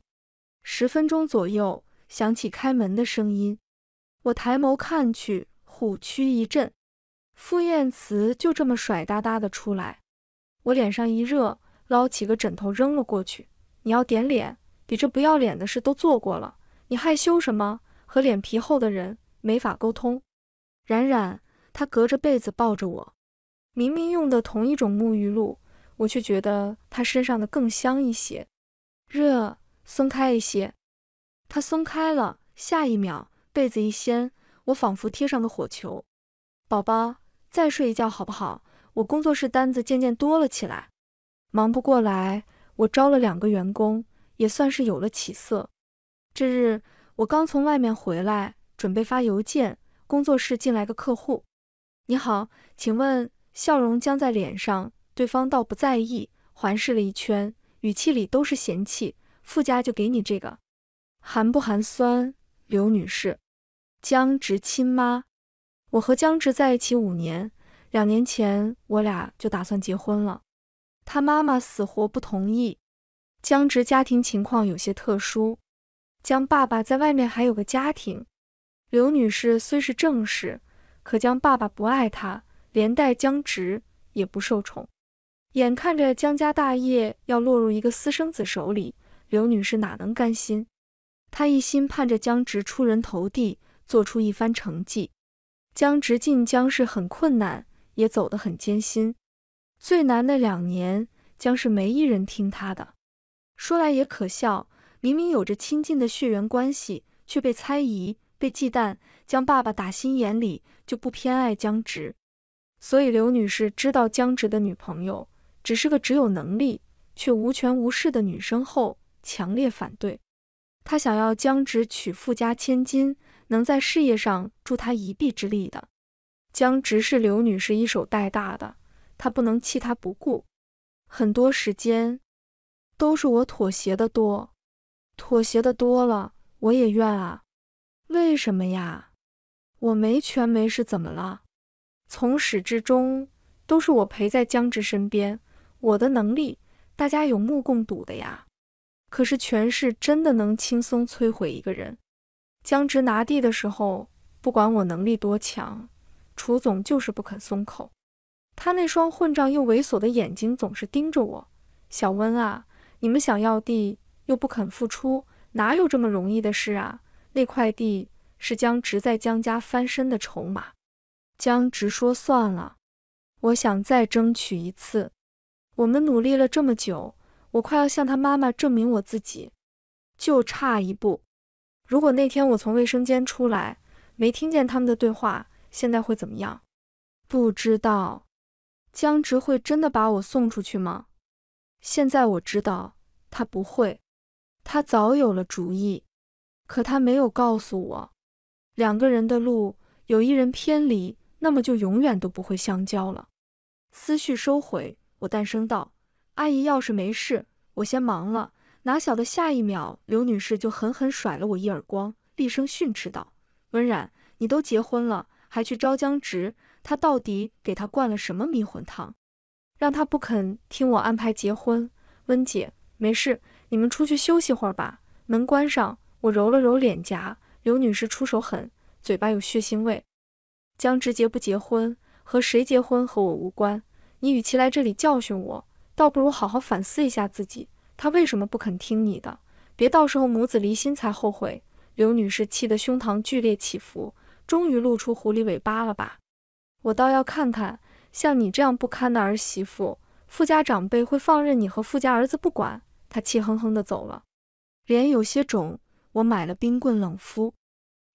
十分钟左右，响起开门的声音。我抬眸看去，虎躯一震，傅宴慈就这么甩哒哒的出来。我脸上一热，捞起个枕头扔了过去：“你要点脸，比这不要脸的事都做过了，你害羞什么？和脸皮厚的人没法沟通。”冉冉。他隔着被子抱着我，明明用的同一种沐浴露，我却觉得他身上的更香一些。热，松开一些。他松开了，下一秒被子一掀，我仿佛贴上了火球。宝宝，再睡一觉好不好？我工作室单子渐渐多了起来，忙不过来。我招了两个员工，也算是有了起色。这日我刚从外面回来，准备发邮件，工作室进来个客户。你好，请问笑容僵在脸上，对方倒不在意，环视了一圈，语气里都是嫌弃。富家就给你这个，寒不寒酸？刘女士，江直亲妈，我和江直在一起五年，两年前我俩就打算结婚了，他妈妈死活不同意。江直家庭情况有些特殊，江爸爸在外面还有个家庭。刘女士虽是正室。可将爸爸不爱他，连带江直也不受宠。眼看着江家大业要落入一个私生子手里，刘女士哪能甘心？她一心盼着江直出人头地，做出一番成绩。江直进江氏很困难，也走得很艰辛。最难的两年，江氏没一人听他的。说来也可笑，明明有着亲近的血缘关系，却被猜疑、被忌惮。将爸爸打心眼里。就不偏爱江直，所以刘女士知道江直的女朋友只是个只有能力却无权无势的女生后，强烈反对。她想要江直娶富家千金，能在事业上助她一臂之力的。江直是刘女士一手带大的，她不能弃他不顾。很多时间都是我妥协的多，妥协的多了，我也怨啊。为什么呀？我没权没势怎么了？从始至终都是我陪在江直身边，我的能力大家有目共睹的呀。可是权势真的能轻松摧毁一个人。江直拿地的时候，不管我能力多强，楚总就是不肯松口。他那双混账又猥琐的眼睛总是盯着我。小温啊，你们想要地又不肯付出，哪有这么容易的事啊？那块地。是江直在江家翻身的筹码。江直说：“算了，我想再争取一次。我们努力了这么久，我快要向他妈妈证明我自己，就差一步。如果那天我从卫生间出来没听见他们的对话，现在会怎么样？不知道。江直会真的把我送出去吗？现在我知道他不会。他早有了主意，可他没有告诉我。”两个人的路，有一人偏离，那么就永远都不会相交了。思绪收回，我淡声道：“阿姨，要是没事，我先忙了。”哪晓得下一秒，刘女士就狠狠甩了我一耳光，厉声训斥道：“温冉，你都结婚了，还去招江直？他到底给他灌了什么迷魂汤，让他不肯听我安排结婚？”温姐，没事，你们出去休息会儿吧。门关上，我揉了揉脸颊。刘女士出手狠，嘴巴有血腥味。江直杰不结婚和谁结婚和我无关。你与其来这里教训我，倒不如好好反思一下自己，他为什么不肯听你的？别到时候母子离心才后悔。刘女士气得胸膛剧烈起伏，终于露出狐狸尾巴了吧？我倒要看看，像你这样不堪的儿媳妇，富家长辈会放任你和富家儿子不管？她气哼哼地走了，脸有些肿。我买了冰棍冷敷。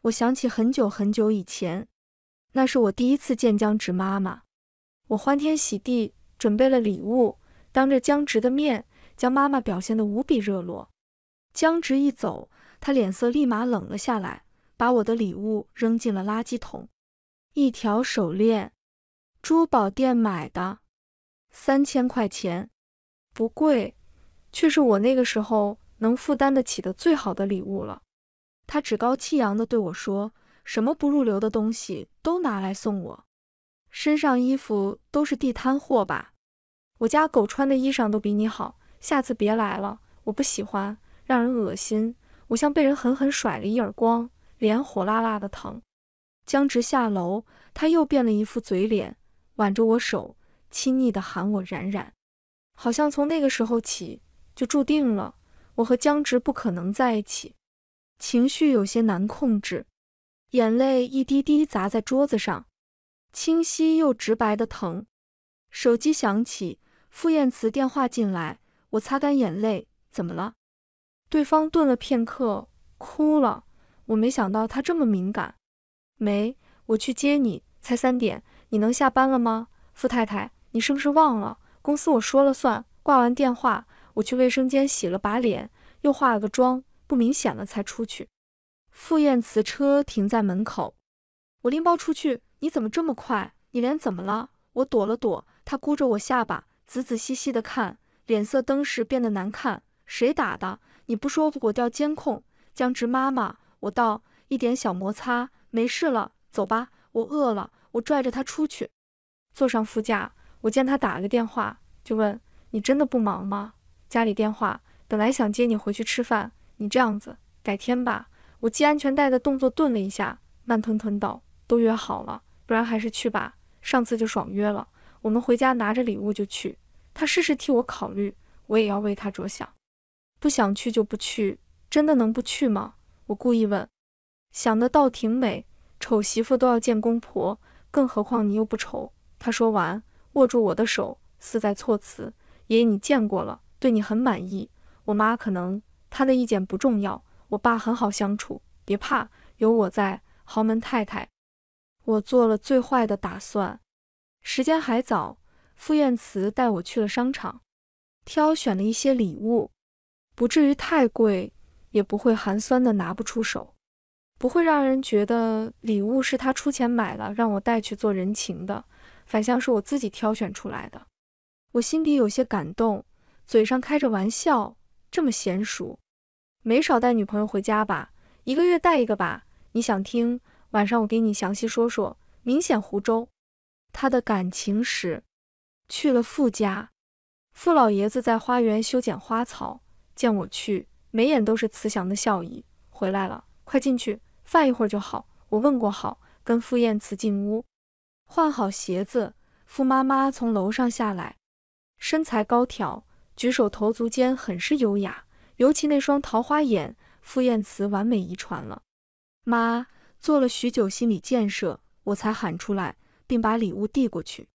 我想起很久很久以前，那是我第一次见江直妈妈。我欢天喜地准备了礼物，当着江直的面，将妈妈表现得无比热络。江直一走，他脸色立马冷了下来，把我的礼物扔进了垃圾桶。一条手链，珠宝店买的，三千块钱，不贵，却是我那个时候。能负担得起的最好的礼物了，他趾高气扬地对我说：“什么不入流的东西都拿来送我，身上衣服都是地摊货吧？我家狗穿的衣裳都比你好，下次别来了，我不喜欢，让人恶心。”我像被人狠狠甩了一耳光，脸火辣辣的疼，僵直下楼，他又变了一副嘴脸，挽着我手，亲昵地喊我冉冉，好像从那个时候起就注定了。我和江直不可能在一起，情绪有些难控制，眼泪一滴滴砸在桌子上，清晰又直白的疼。手机响起，傅宴慈电话进来，我擦干眼泪，怎么了？对方顿了片刻，哭了。我没想到他这么敏感。没，我去接你，才三点，你能下班了吗？傅太太，你是不是忘了，公司我说了算。挂完电话。我去卫生间洗了把脸，又化了个妆，不明显了才出去。傅宴慈车停在门口，我拎包出去。你怎么这么快？你脸怎么了？我躲了躲，他箍着我下巴，仔仔细细的看，脸色登时变得难看。谁打的？你不说我调监控。江直妈妈，我道，一点小摩擦，没事了，走吧。我饿了，我拽着他出去，坐上副驾，我见他打了个电话，就问你真的不忙吗？家里电话，本来想接你回去吃饭，你这样子，改天吧。我系安全带的动作顿了一下，慢吞吞道，都约好了，不然还是去吧。上次就爽约了，我们回家拿着礼物就去。他事事替我考虑，我也要为他着想。不想去就不去，真的能不去吗？我故意问。想的倒挺美，丑媳妇都要见公婆，更何况你又不丑。他说完，握住我的手，似在措辞。爷爷你见过了。对你很满意，我妈可能她的意见不重要，我爸很好相处，别怕，有我在。豪门太太，我做了最坏的打算。时间还早，傅宴慈带我去了商场，挑选了一些礼物，不至于太贵，也不会寒酸的拿不出手，不会让人觉得礼物是他出钱买了让我带去做人情的，反向是我自己挑选出来的。我心底有些感动。嘴上开着玩笑，这么娴熟，没少带女朋友回家吧？一个月带一个吧？你想听？晚上我给你详细说说。明显湖州，他的感情史。去了傅家，傅老爷子在花园修剪花草，见我去，眉眼都是慈祥的笑意。回来了，快进去，饭一会儿就好。我问过好，跟傅宴慈进屋，换好鞋子。傅妈妈从楼上下来，身材高挑。举手投足间很是优雅，尤其那双桃花眼，傅宴辞完美遗传了。妈做了许久心理建设，我才喊出来，并把礼物递过去。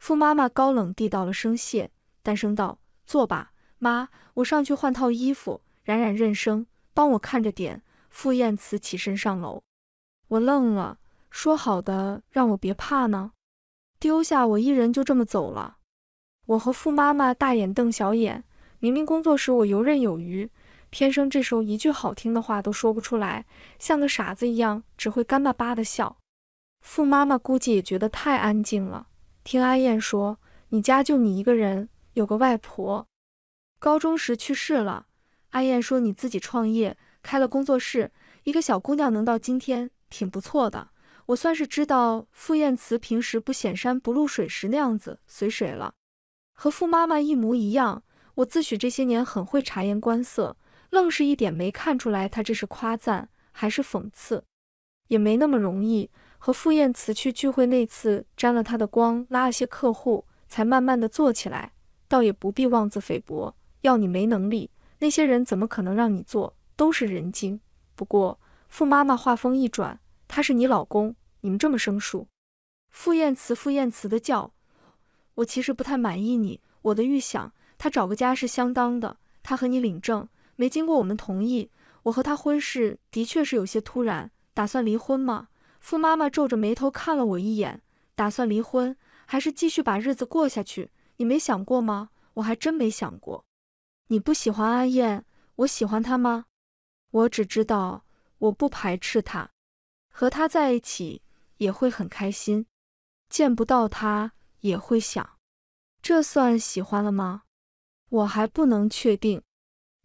傅妈妈高冷地道了声谢，淡声道：“坐吧，妈，我上去换套衣服。冉冉认生，帮我看着点。”傅宴辞起身上楼，我愣了，说好的让我别怕呢，丢下我一人就这么走了。我和傅妈妈大眼瞪小眼。明明工作时我游刃有余，偏生这时候一句好听的话都说不出来，像个傻子一样，只会干巴巴的笑。傅妈妈估计也觉得太安静了。听阿燕说，你家就你一个人，有个外婆，高中时去世了。阿燕说，你自己创业，开了工作室，一个小姑娘能到今天，挺不错的。我算是知道傅宴慈平时不显山不露水时那样子随谁了。和傅妈妈一模一样，我自诩这些年很会察言观色，愣是一点没看出来她这是夸赞还是讽刺。也没那么容易，和傅宴慈去聚会那次沾了他的光，拉了些客户，才慢慢的做起来。倒也不必妄自菲薄，要你没能力，那些人怎么可能让你做？都是人精。不过傅妈妈话锋一转，他是你老公，你们这么生疏。傅宴慈，傅宴慈的叫。我其实不太满意你我的预想，他找个家是相当的。他和你领证没经过我们同意，我和他婚事的确是有些突然。打算离婚吗？傅妈妈皱着眉头看了我一眼，打算离婚还是继续把日子过下去？你没想过吗？我还真没想过。你不喜欢阿燕，我喜欢她吗？我只知道我不排斥她，和她在一起也会很开心。见不到她。也会想，这算喜欢了吗？我还不能确定。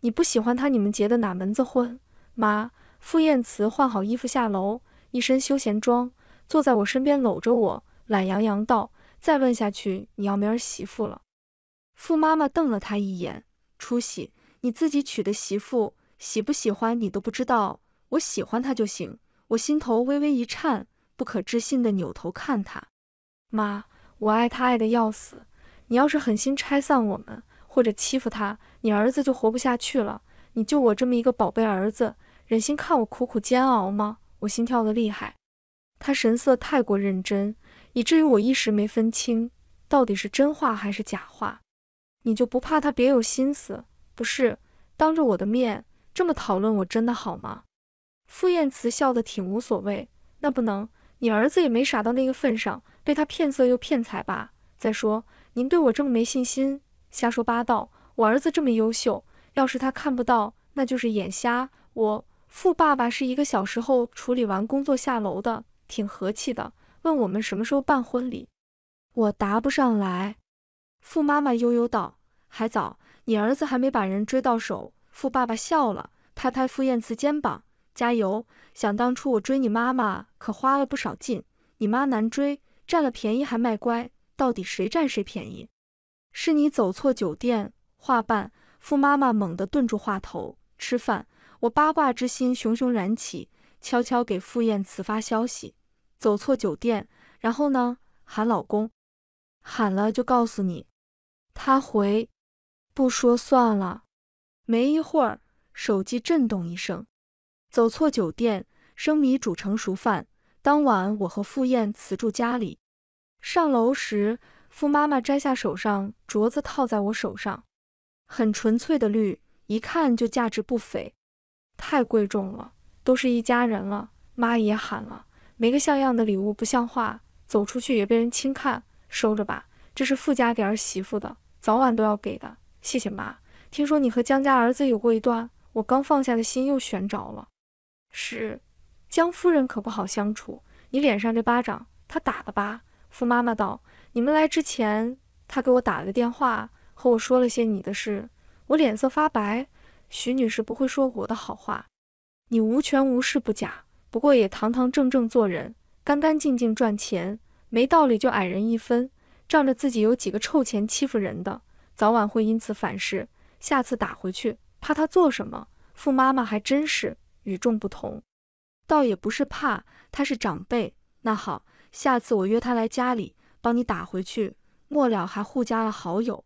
你不喜欢他，你们结的哪门子婚？妈，傅宴辞换好衣服下楼，一身休闲装，坐在我身边，搂着我，懒洋洋道：“再问下去，你要没儿媳妇了。”傅妈妈瞪了他一眼：“出息，你自己娶的媳妇，喜不喜欢你都不知道，我喜欢她就行。”我心头微微一颤，不可置信地扭头看他，妈。我爱他爱得要死，你要是狠心拆散我们，或者欺负他，你儿子就活不下去了。你就我这么一个宝贝儿子，忍心看我苦苦煎熬吗？我心跳得厉害，他神色太过认真，以至于我一时没分清到底是真话还是假话。你就不怕他别有心思？不是，当着我的面这么讨论，我真的好吗？傅宴辞笑得挺无所谓，那不能。你儿子也没傻到那个份上，被他骗色又骗财吧？再说，您对我这么没信心，瞎说八道。我儿子这么优秀，要是他看不到，那就是眼瞎。我富爸爸是一个小时后处理完工作下楼的，挺和气的，问我们什么时候办婚礼，我答不上来。富妈妈悠悠道：“还早，你儿子还没把人追到手。”富爸爸笑了，拍拍傅宴慈肩膀。加油！想当初我追你妈妈可花了不少劲，你妈难追，占了便宜还卖乖，到底谁占谁便宜？是你走错酒店。话半，傅妈妈猛地顿住话头。吃饭，我八卦之心熊熊燃起，悄悄给傅宴慈发消息：走错酒店。然后呢？喊老公，喊了就告诉你。他回，不说算了。没一会儿，手机震动一声。走错酒店，生米煮成熟饭。当晚，我和傅宴辞住家里。上楼时，傅妈妈摘下手上镯子套在我手上，很纯粹的绿，一看就价值不菲。太贵重了，都是一家人了，妈也喊了，没个像样的礼物不像话，走出去也被人轻看，收着吧，这是傅家给儿媳妇的，早晚都要给的。谢谢妈。听说你和江家儿子有过一段，我刚放下的心又悬着了。是，江夫人可不好相处。你脸上这巴掌，她打的吧？傅妈妈道：“你们来之前，她给我打了电话，和我说了些你的事。我脸色发白。徐女士不会说我的好话。你无权无势不假，不过也堂堂正正做人，干干净净赚钱，没道理就矮人一分，仗着自己有几个臭钱欺负人的，早晚会因此反噬。下次打回去，怕她做什么？傅妈妈还真是。”与众不同，倒也不是怕他是长辈。那好，下次我约他来家里帮你打回去。末了还互加了好友。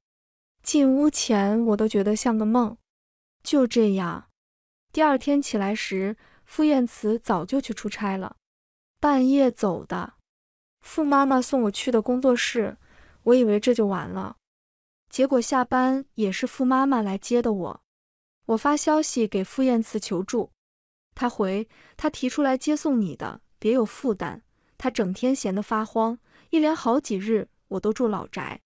进屋前我都觉得像个梦。就这样，第二天起来时，傅燕慈早就去出差了，半夜走的。傅妈妈送我去的工作室，我以为这就完了，结果下班也是傅妈妈来接的我。我发消息给傅燕慈求助。他回，他提出来接送你的，别有负担。他整天闲得发慌，一连好几日我都住老宅。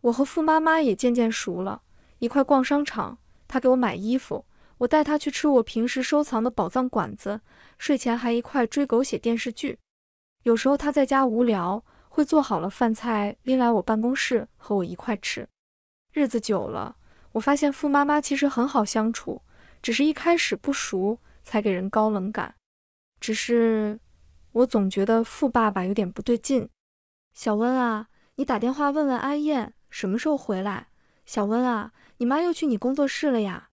我和傅妈妈也渐渐熟了，一块逛商场，他给我买衣服，我带他去吃我平时收藏的宝藏馆子。睡前还一块追狗血电视剧。有时候他在家无聊，会做好了饭菜拎来我办公室和我一块吃。日子久了，我发现傅妈妈其实很好相处，只是一开始不熟。才给人高冷感，只是我总觉得富爸爸有点不对劲。小温啊，你打电话问问阿燕什么时候回来。小温啊，你妈又去你工作室了呀，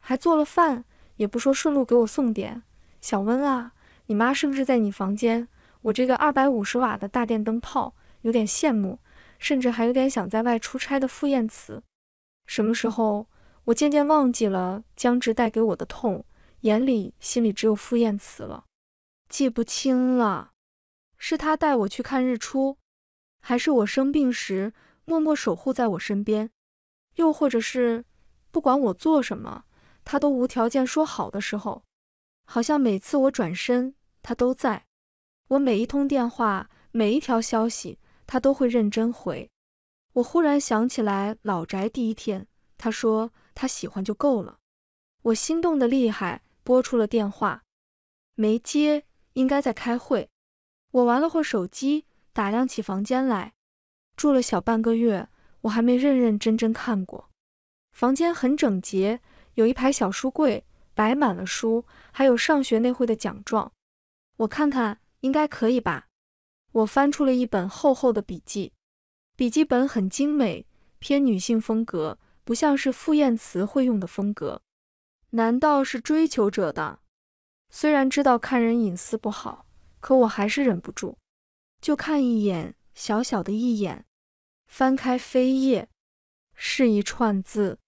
还做了饭，也不说顺路给我送点。小温啊，你妈是不是在你房间？我这个二百五十瓦的大电灯泡有点羡慕，甚至还有点想在外出差的傅宴词。什么时候，我渐渐忘记了江直带给我的痛。眼里心里只有傅宴词了，记不清了，是他带我去看日出，还是我生病时默默守护在我身边，又或者是不管我做什么，他都无条件说好的时候，好像每次我转身，他都在；我每一通电话，每一条消息，他都会认真回。我忽然想起来，老宅第一天，他说他喜欢就够了，我心动的厉害。拨出了电话，没接，应该在开会。我玩了会手机，打量起房间来。住了小半个月，我还没认认真真看过。房间很整洁，有一排小书柜，摆满了书，还有上学那会的奖状。我看看，应该可以吧？我翻出了一本厚厚的笔记，笔记本很精美，偏女性风格，不像是傅宴慈会用的风格。难道是追求者的？虽然知道看人隐私不好，可我还是忍不住，就看一眼，小小的一眼。翻开扉页，是一串字：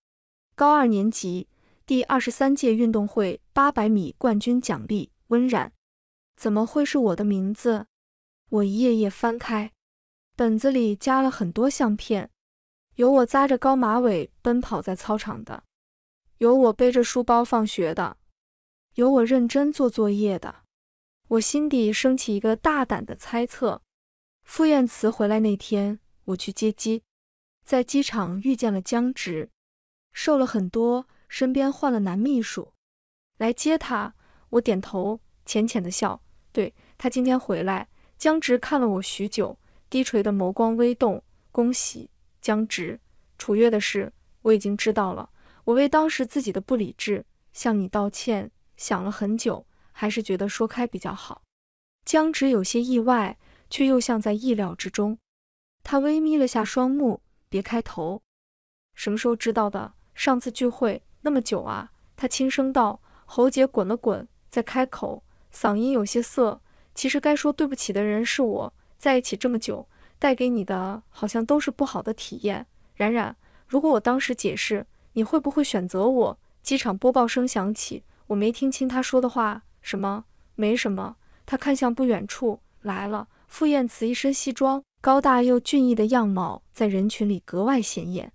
高二年级第二十三届运动会八百米冠军奖励，温冉。怎么会是我的名字？我一页页翻开，本子里夹了很多相片，有我扎着高马尾奔跑在操场的。有我背着书包放学的，有我认真做作业的。我心底升起一个大胆的猜测：傅宴辞回来那天，我去接机，在机场遇见了江直，瘦了很多，身边换了男秘书来接他。我点头，浅浅的笑，对他今天回来。江直看了我许久，低垂的眸光微动。恭喜江直，楚月的事我已经知道了。我为当时自己的不理智向你道歉，想了很久，还是觉得说开比较好。江直有些意外，却又像在意料之中。他微眯了下双目，别开头。什么时候知道的？上次聚会那么久啊？他轻声道。侯杰滚了滚，再开口，嗓音有些涩。其实该说对不起的人是我，在一起这么久，带给你的好像都是不好的体验。冉冉，如果我当时解释。你会不会选择我？机场播报声响起，我没听清他说的话。什么？没什么。他看向不远处，来了傅宴辞，一身西装，高大又俊逸的样貌在人群里格外显眼。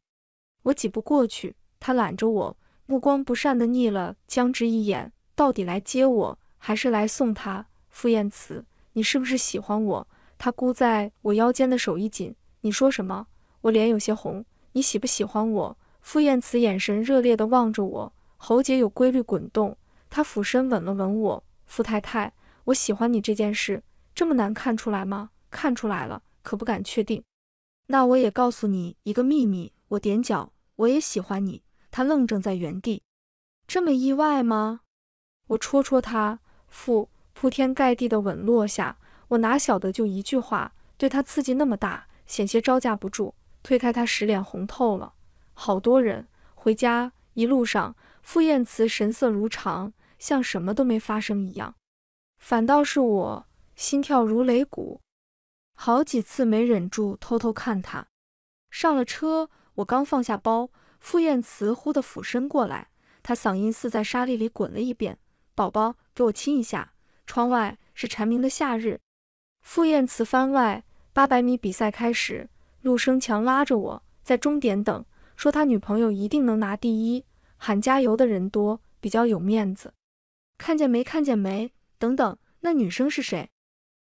我几步过去，他揽着我，目光不善地睨了江直一眼。到底来接我，还是来送他？傅宴辞，你是不是喜欢我？他箍在我腰间的手一紧。你说什么？我脸有些红。你喜不喜欢我？傅宴慈眼神热烈地望着我，喉结有规律滚动，他俯身吻了吻我。傅太太，我喜欢你这件事，这么难看出来吗？看出来了，可不敢确定。那我也告诉你一个秘密，我踮脚，我也喜欢你。他愣怔在原地，这么意外吗？我戳戳他，傅铺天盖地的吻落下，我哪晓得就一句话，对他刺激那么大，险些招架不住，推开他时脸红透了。好多人回家，一路上傅宴慈神色如常，像什么都没发生一样，反倒是我心跳如擂鼓，好几次没忍住偷偷看他。上了车，我刚放下包，傅宴慈忽地俯身过来，他嗓音似在沙粒里滚了一遍：“宝宝，给我亲一下。”窗外是蝉鸣的夏日。傅宴慈番外八百米比赛开始，陆生强拉着我在终点等。说他女朋友一定能拿第一，喊加油的人多，比较有面子。看见没？看见没？等等，那女生是谁？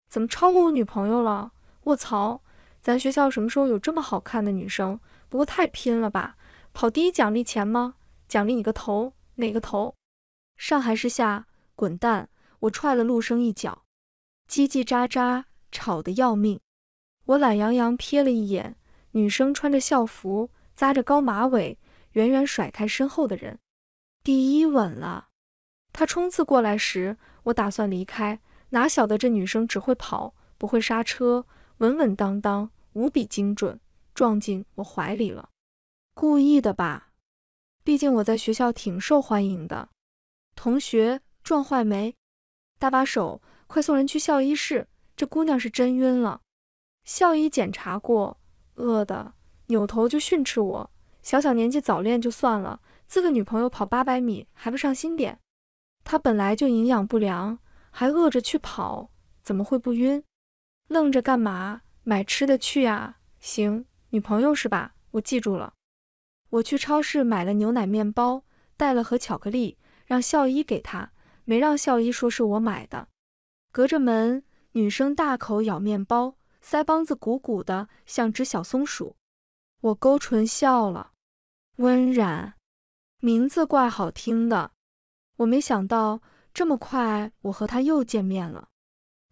怎么超过我女朋友了？卧槽！咱学校什么时候有这么好看的女生？不过太拼了吧！跑第一奖励钱吗？奖励你个头，哪个头？上还是下？滚蛋！我踹了陆生一脚。叽叽喳喳，吵得要命。我懒洋洋瞥了一眼，女生穿着校服。扎着高马尾，远远甩开身后的人，第一吻了。他冲刺过来时，我打算离开，哪晓得这女生只会跑不会刹车，稳稳当当，无比精准，撞进我怀里了。故意的吧？毕竟我在学校挺受欢迎的。同学，撞坏没？搭把手，快送人去校医室。这姑娘是真晕了。校医检查过，饿的。扭头就训斥我：“小小年纪早恋就算了，自个女朋友跑八百米还不上心点？她本来就营养不良，还饿着去跑，怎么会不晕？愣着干嘛？买吃的去呀！行，女朋友是吧？我记住了。”我去超市买了牛奶、面包，带了盒巧克力，让校医给她，没让校医说是我买的。隔着门，女生大口咬面包，腮帮子鼓鼓的，像只小松鼠。我勾唇笑了，温然，名字怪好听的。我没想到这么快，我和他又见面了。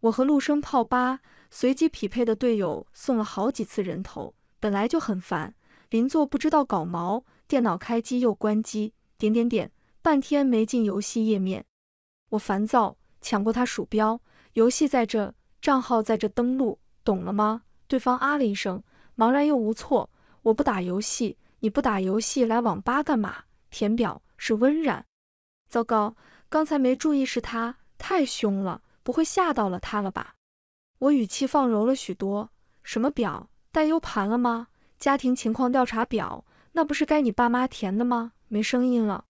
我和陆生泡吧，随机匹配的队友送了好几次人头，本来就很烦。邻座不知道搞毛，电脑开机又关机，点点点，半天没进游戏页面。我烦躁，抢过他鼠标，游戏在这，账号在这，登录，懂了吗？对方啊了一声，茫然又无措。我不打游戏，你不打游戏来网吧干嘛？填表是温染。糟糕，刚才没注意是他，太凶了，不会吓到了他了吧？我语气放柔了许多。什么表？带 U 盘了吗？家庭情况调查表，那不是该你爸妈填的吗？没声音了。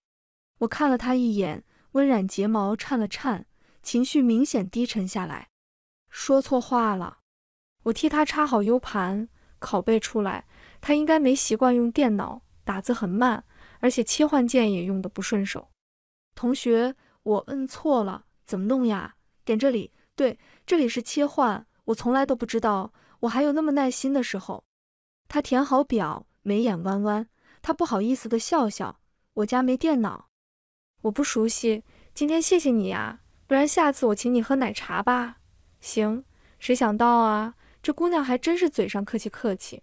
我看了他一眼，温染睫毛颤了颤，情绪明显低沉下来，说错话了。我替他插好 U 盘，拷贝出来。他应该没习惯用电脑，打字很慢，而且切换键也用得不顺手。同学，我摁错了，怎么弄呀？点这里，对，这里是切换。我从来都不知道，我还有那么耐心的时候。他填好表，眉眼弯弯，他不好意思的笑笑。我家没电脑，我不熟悉。今天谢谢你啊，不然下次我请你喝奶茶吧。行，谁想到啊，这姑娘还真是嘴上客气客气。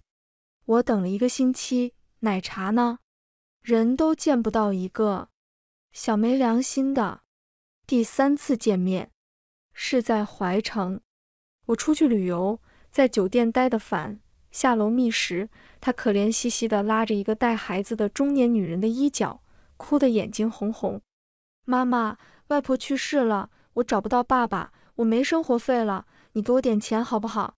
我等了一个星期，奶茶呢？人都见不到一个，小没良心的。第三次见面是在怀城，我出去旅游，在酒店待得烦，下楼觅食。他可怜兮兮的拉着一个带孩子的中年女人的衣角，哭得眼睛红红。妈妈，外婆去世了，我找不到爸爸，我没生活费了，你给我点钱好不好？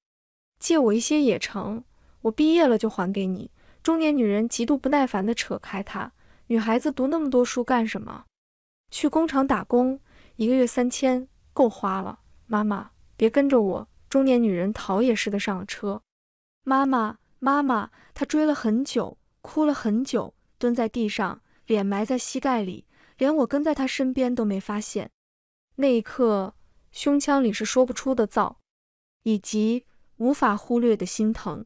借我一些也成。我毕业了就还给你。中年女人极度不耐烦地扯开他。女孩子读那么多书干什么？去工厂打工，一个月三千够花了。妈妈，别跟着我。中年女人逃也似的上了车。妈妈，妈妈，她追了很久，哭了很久，蹲在地上，脸埋在膝盖里，连我跟在她身边都没发现。那一刻，胸腔里是说不出的燥，以及无法忽略的心疼。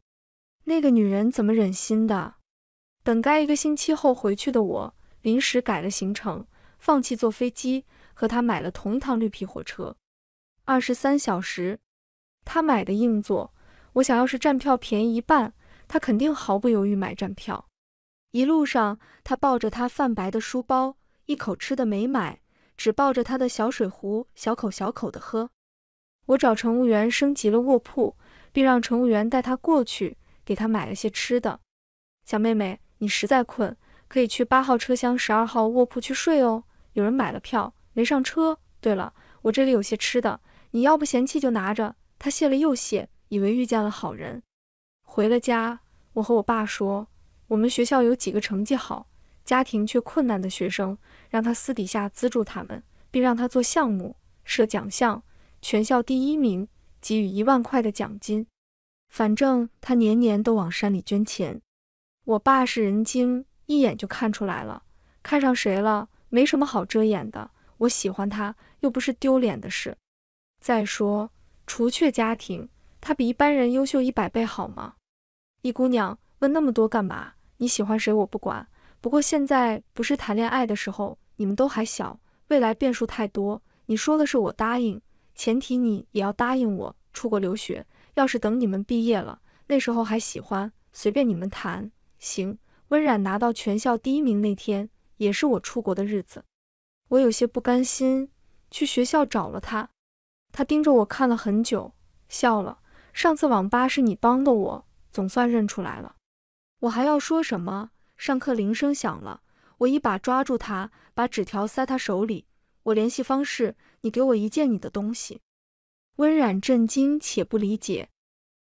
那个女人怎么忍心的？本该一个星期后回去的我，临时改了行程，放弃坐飞机，和他买了同一趟绿皮火车，二十三小时。他买的硬座，我想要是站票便宜一半，他肯定毫不犹豫买站票。一路上，他抱着他泛白的书包，一口吃的没买，只抱着他的小水壶，小口小口的喝。我找乘务员升级了卧铺，并让乘务员带他过去。给他买了些吃的，小妹妹，你实在困，可以去八号车厢十二号卧铺去睡哦。有人买了票没上车。对了，我这里有些吃的，你要不嫌弃就拿着。他谢了又谢，以为遇见了好人。回了家，我和我爸说，我们学校有几个成绩好、家庭却困难的学生，让他私底下资助他们，并让他做项目设奖项，全校第一名给予一万块的奖金。反正他年年都往山里捐钱。我爸是人精，一眼就看出来了，看上谁了，没什么好遮掩的。我喜欢他，又不是丢脸的事。再说，除却家庭，他比一般人优秀一百倍，好吗？一姑娘问那么多干嘛？你喜欢谁，我不管。不过现在不是谈恋爱的时候，你们都还小，未来变数太多。你说的是我答应，前提你也要答应我出国留学。要是等你们毕业了，那时候还喜欢，随便你们谈。行，温冉拿到全校第一名那天，也是我出国的日子。我有些不甘心，去学校找了他。他盯着我看了很久，笑了。上次网吧是你帮的我，总算认出来了。我还要说什么？上课铃声响了，我一把抓住他，把纸条塞他手里。我联系方式，你给我一件你的东西。温冉震惊且不理解，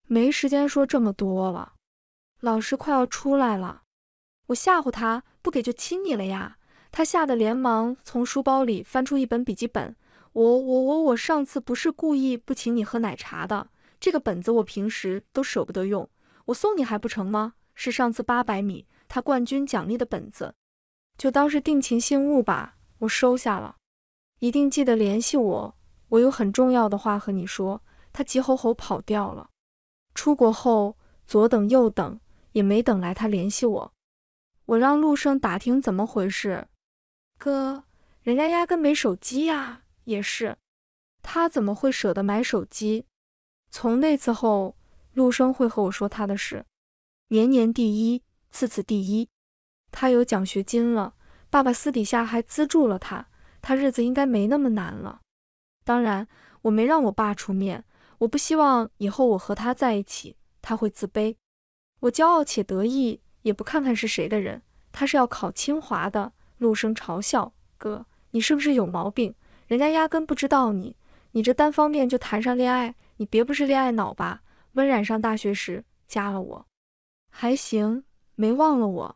没时间说这么多了，老师快要出来了，我吓唬他，不给就亲你了呀！他吓得连忙从书包里翻出一本笔记本，我、我、我、我上次不是故意不请你喝奶茶的，这个本子我平时都舍不得用，我送你还不成吗？是上次八百米他冠军奖励的本子，就当是定情信物吧，我收下了，一定记得联系我。我有很重要的话和你说，他急吼吼跑掉了。出国后左等右等也没等来他联系我，我让陆生打听怎么回事。哥，人家压根没手机呀，也是，他怎么会舍得买手机？从那次后，陆生会和我说他的事，年年第一，次次第一，他有奖学金了，爸爸私底下还资助了他，他日子应该没那么难了。当然，我没让我爸出面，我不希望以后我和他在一起，他会自卑。我骄傲且得意，也不看看是谁的人。他是要考清华的。陆生嘲笑哥，你是不是有毛病？人家压根不知道你，你这单方面就谈上恋爱，你别不是恋爱脑吧？温染上大学时加了我，还行，没忘了我。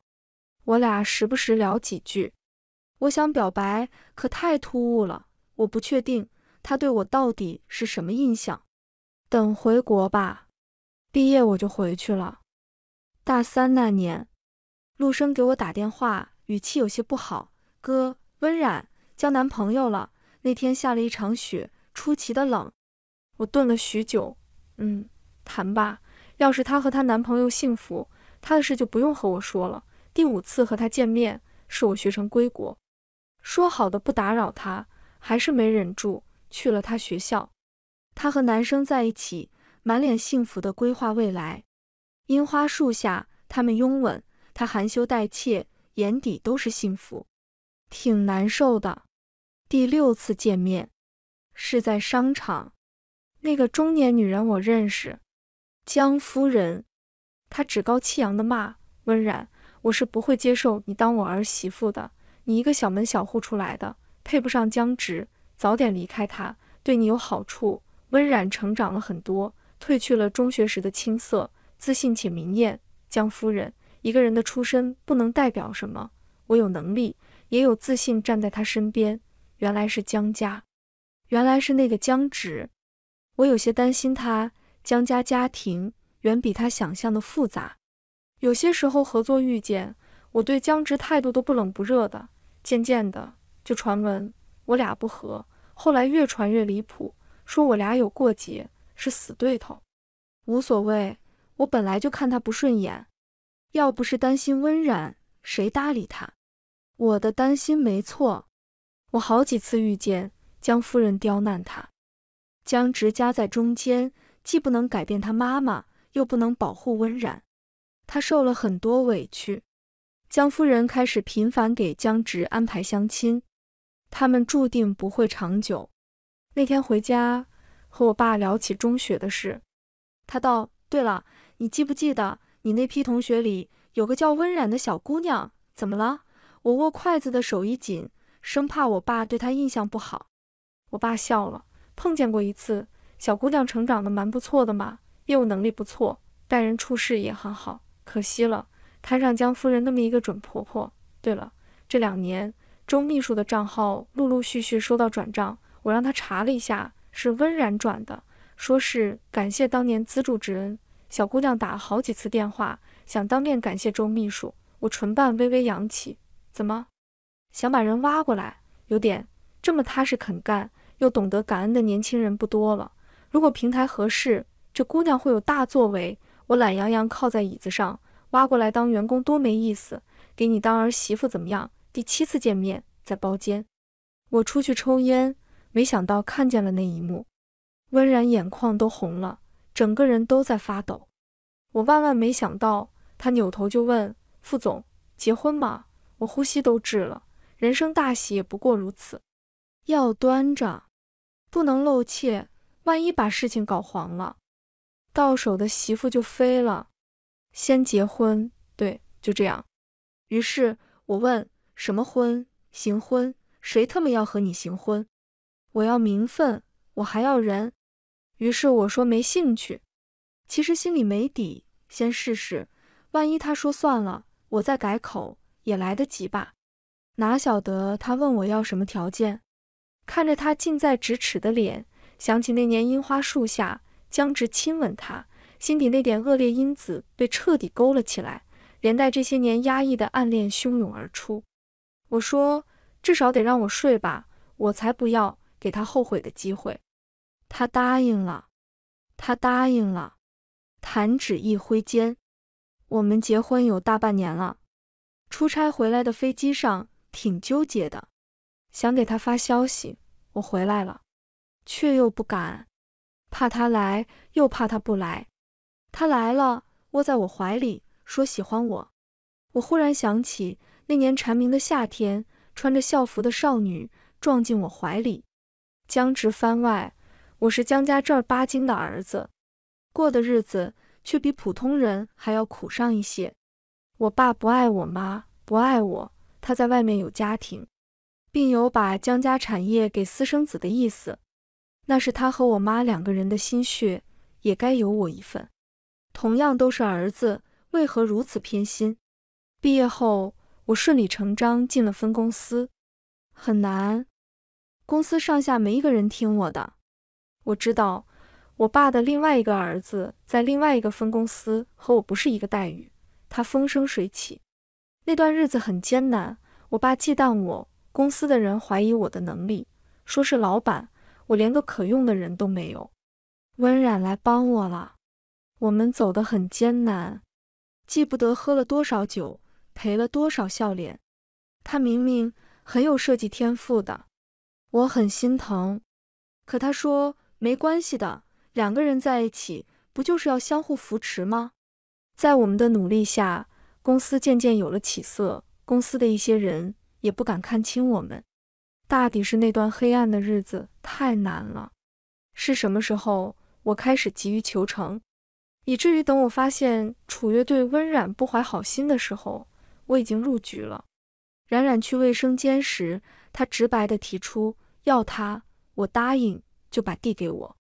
我俩时不时聊几句。我想表白，可太突兀了，我不确定。他对我到底是什么印象？等回国吧，毕业我就回去了。大三那年，陆生给我打电话，语气有些不好。哥，温冉交男朋友了。那天下了一场雪，出奇的冷。我顿了许久，嗯，谈吧。要是她和她男朋友幸福，她的事就不用和我说了。第五次和她见面，是我学成归国，说好的不打扰她，还是没忍住。去了他学校，他和男生在一起，满脸幸福的规划未来。樱花树下，他们拥吻，他含羞带怯，眼底都是幸福，挺难受的。第六次见面是在商场，那个中年女人我认识，江夫人，她趾高气扬的骂温冉：“我是不会接受你当我儿媳妇的，你一个小门小户出来的，配不上江直。”早点离开他，对你有好处。温冉成长了很多，褪去了中学时的青涩，自信且明艳。江夫人，一个人的出身不能代表什么。我有能力，也有自信站在他身边。原来是江家，原来是那个江直。我有些担心他。江家家庭远比他想象的复杂。有些时候合作遇见，我对江直态度都不冷不热的，渐渐的就传闻我俩不和。后来越传越离谱，说我俩有过节，是死对头。无所谓，我本来就看他不顺眼。要不是担心温染，谁搭理他？我的担心没错，我好几次遇见江夫人刁难他，江直夹在中间，既不能改变他妈妈，又不能保护温染，他受了很多委屈。江夫人开始频繁给江直安排相亲。他们注定不会长久。那天回家，和我爸聊起中学的事，他道：“对了，你记不记得你那批同学里有个叫温冉的小姑娘？怎么了？”我握筷子的手一紧，生怕我爸对她印象不好。我爸笑了：“碰见过一次，小姑娘成长的蛮不错的嘛，业务能力不错，待人处事也很好。可惜了，摊上江夫人那么一个准婆婆。对了，这两年……”周秘书的账号陆陆续续收到转账，我让他查了一下，是温然转的，说是感谢当年资助之恩。小姑娘打了好几次电话，想当面感谢周秘书。我唇瓣微微扬起，怎么想把人挖过来？有点这么踏实肯干又懂得感恩的年轻人不多了。如果平台合适，这姑娘会有大作为。我懒洋洋靠在椅子上，挖过来当员工多没意思，给你当儿媳妇怎么样？第七次见面在包间，我出去抽烟，没想到看见了那一幕，温然眼眶都红了，整个人都在发抖。我万万没想到，他扭头就问副总结婚吗？我呼吸都滞了，人生大喜也不过如此。要端着，不能露怯，万一把事情搞黄了，到手的媳妇就飞了。先结婚，对，就这样。于是我问。什么婚？行婚？谁他妈要和你行婚？我要名分，我还要人。于是我说没兴趣。其实心里没底，先试试，万一他说算了，我再改口也来得及吧？哪晓得他问我要什么条件？看着他近在咫尺的脸，想起那年樱花树下僵直亲吻他，心底那点恶劣因子被彻底勾了起来，连带这些年压抑的暗恋汹涌而出。我说：“至少得让我睡吧，我才不要给他后悔的机会。”他答应了，他答应了。弹指一挥间，我们结婚有大半年了。出差回来的飞机上，挺纠结的，想给他发消息，我回来了，却又不敢，怕他来，又怕他不来。他来了，窝在我怀里，说喜欢我。我忽然想起。那年蝉鸣的夏天，穿着校服的少女撞进我怀里。江直番外，我是江家正儿八经的儿子，过的日子却比普通人还要苦上一些。我爸不爱我妈，不爱我，他在外面有家庭，并有把江家产业给私生子的意思。那是他和我妈两个人的心血，也该有我一份。同样都是儿子，为何如此偏心？毕业后。我顺理成章进了分公司，很难，公司上下没一个人听我的。我知道我爸的另外一个儿子在另外一个分公司，和我不是一个待遇。他风生水起，那段日子很艰难。我爸忌惮我，公司的人怀疑我的能力，说是老板，我连个可用的人都没有。温冉来帮我了，我们走得很艰难，记不得喝了多少酒。赔了多少笑脸？他明明很有设计天赋的，我很心疼。可他说没关系的，两个人在一起不就是要相互扶持吗？在我们的努力下，公司渐渐有了起色，公司的一些人也不敢看轻我们。大抵是那段黑暗的日子太难了。是什么时候，我开始急于求成，以至于等我发现楚月对温染不怀好心的时候？我已经入局了。冉冉去卫生间时，他直白地提出要他，我答应就把地给我。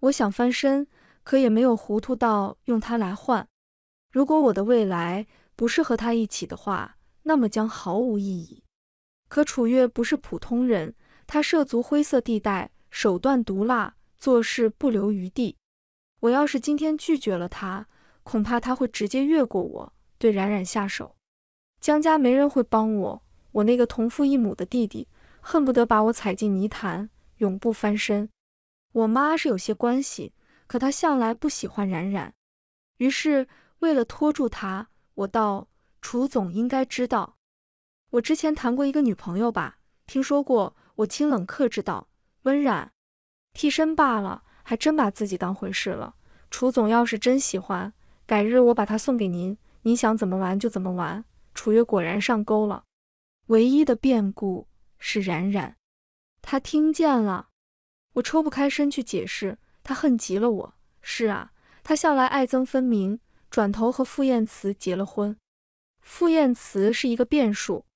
我想翻身，可也没有糊涂到用他来换。如果我的未来不是和他一起的话，那么将毫无意义。可楚月不是普通人，他涉足灰色地带，手段毒辣，做事不留余地。我要是今天拒绝了他，恐怕他会直接越过我，对冉冉下手。江家没人会帮我，我那个同父异母的弟弟恨不得把我踩进泥潭，永不翻身。我妈是有些关系，可她向来不喜欢冉冉。于是为了拖住她，我道：“楚总应该知道，我之前谈过一个女朋友吧？听说过我清冷克制道温冉，替身罢了，还真把自己当回事了。楚总要是真喜欢，改日我把她送给您，您想怎么玩就怎么玩。”楚月果然上钩了，唯一的变故是冉冉，他听见了。我抽不开身去解释，他恨极了我。是啊，他向来爱憎分明，转头和傅宴慈结了婚。傅宴慈是一个变数，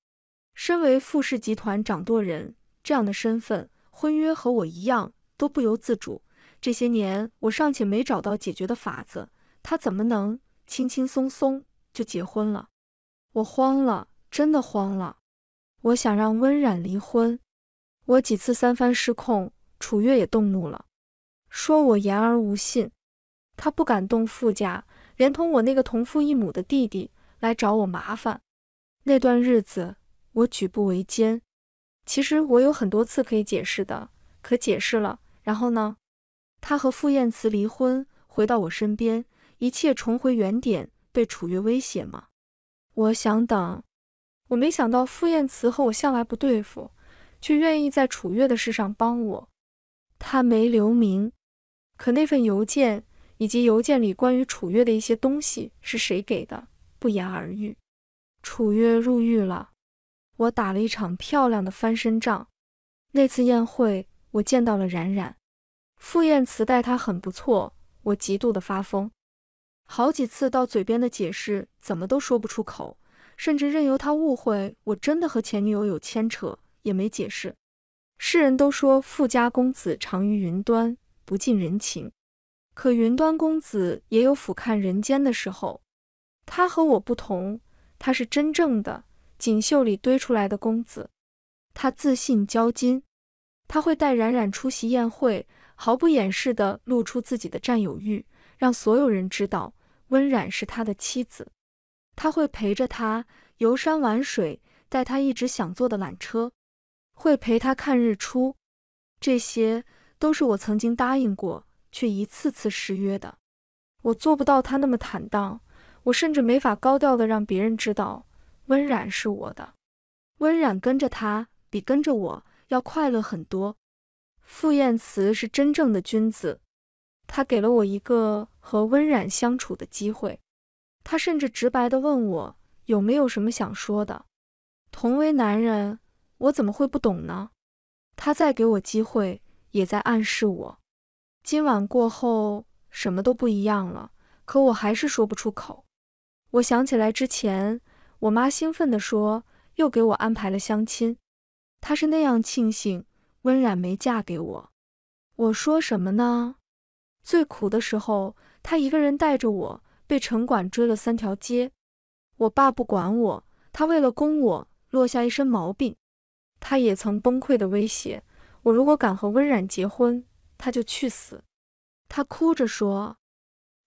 身为傅氏集团掌舵人，这样的身份，婚约和我一样都不由自主。这些年我尚且没找到解决的法子，他怎么能轻轻松松就结婚了？我慌了，真的慌了。我想让温染离婚，我几次三番失控，楚月也动怒了，说我言而无信。他不敢动傅家，连同我那个同父异母的弟弟来找我麻烦。那段日子，我举步维艰。其实我有很多次可以解释的，可解释了，然后呢？他和傅宴慈离婚，回到我身边，一切重回原点，被楚月威胁吗？我想等，我没想到傅宴辞和我向来不对付，却愿意在楚月的事上帮我。他没留名，可那份邮件以及邮件里关于楚月的一些东西是谁给的，不言而喻。楚月入狱了，我打了一场漂亮的翻身仗。那次宴会，我见到了冉冉，傅宴辞待她很不错，我极度的发疯。好几次到嘴边的解释，怎么都说不出口，甚至任由他误会我真的和前女友有牵扯，也没解释。世人都说富家公子长于云端，不近人情，可云端公子也有俯瞰人间的时候。他和我不同，他是真正的锦绣里堆出来的公子，他自信骄矜，他会带冉冉出席宴会，毫不掩饰的露出自己的占有欲，让所有人知道。温染是他的妻子，他会陪着他游山玩水，带他一直想坐的缆车，会陪他看日出，这些都是我曾经答应过却一次次失约的。我做不到他那么坦荡，我甚至没法高调的让别人知道温染是我的。温染跟着他比跟着我要快乐很多。傅宴辞是真正的君子。他给了我一个和温染相处的机会，他甚至直白的问我有没有什么想说的。同为男人，我怎么会不懂呢？他再给我机会，也在暗示我，今晚过后，什么都不一样了。可我还是说不出口。我想起来之前，我妈兴奋的说又给我安排了相亲，她是那样庆幸温染没嫁给我。我说什么呢？最苦的时候，他一个人带着我，被城管追了三条街。我爸不管我，他为了供我落下一身毛病。他也曾崩溃的威胁我，如果敢和温冉结婚，他就去死。他哭着说：“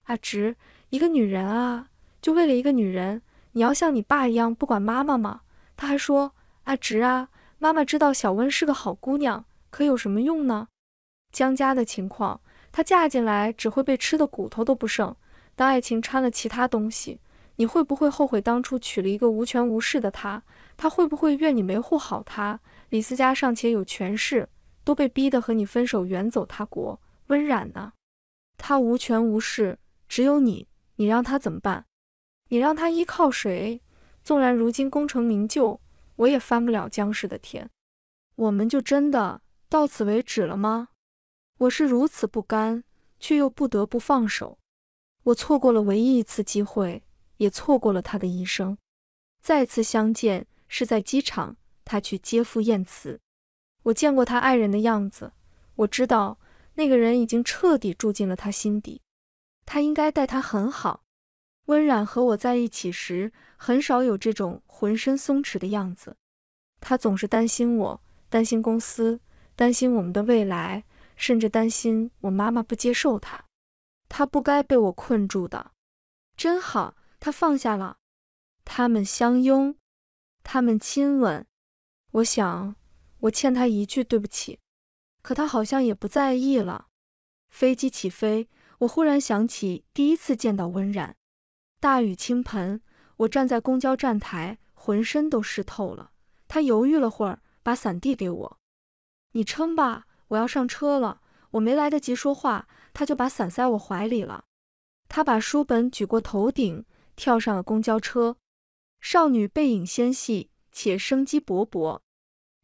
阿直，一个女人啊，就为了一个女人，你要像你爸一样不管妈妈吗？”他还说：“阿直啊，妈妈知道小温是个好姑娘，可有什么用呢？”江家的情况。她嫁进来只会被吃的骨头都不剩。当爱情掺了其他东西，你会不会后悔当初娶了一个无权无势的她？她会不会怨你没护好她？李思佳尚且有权势，都被逼得和你分手远走他国。温染呢？他无权无势，只有你，你让他怎么办？你让他依靠谁？纵然如今功成名就，我也翻不了江氏的天。我们就真的到此为止了吗？我是如此不甘，却又不得不放手。我错过了唯一一次机会，也错过了他的一生。再次相见是在机场，他去接傅宴辞。我见过他爱人的样子，我知道那个人已经彻底住进了他心底。他应该待他很好。温染和我在一起时，很少有这种浑身松弛的样子。他总是担心我，担心公司，担心我们的未来。甚至担心我妈妈不接受他，他不该被我困住的。真好，他放下了。他们相拥，他们亲吻。我想，我欠他一句对不起，可他好像也不在意了。飞机起飞，我忽然想起第一次见到温冉。大雨倾盆，我站在公交站台，浑身都湿透了。他犹豫了会儿，把伞递给我：“你撑吧。”我要上车了，我没来得及说话，他就把伞塞我怀里了。他把书本举过头顶，跳上了公交车。少女背影纤细且生机勃勃，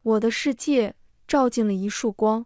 我的世界照进了一束光。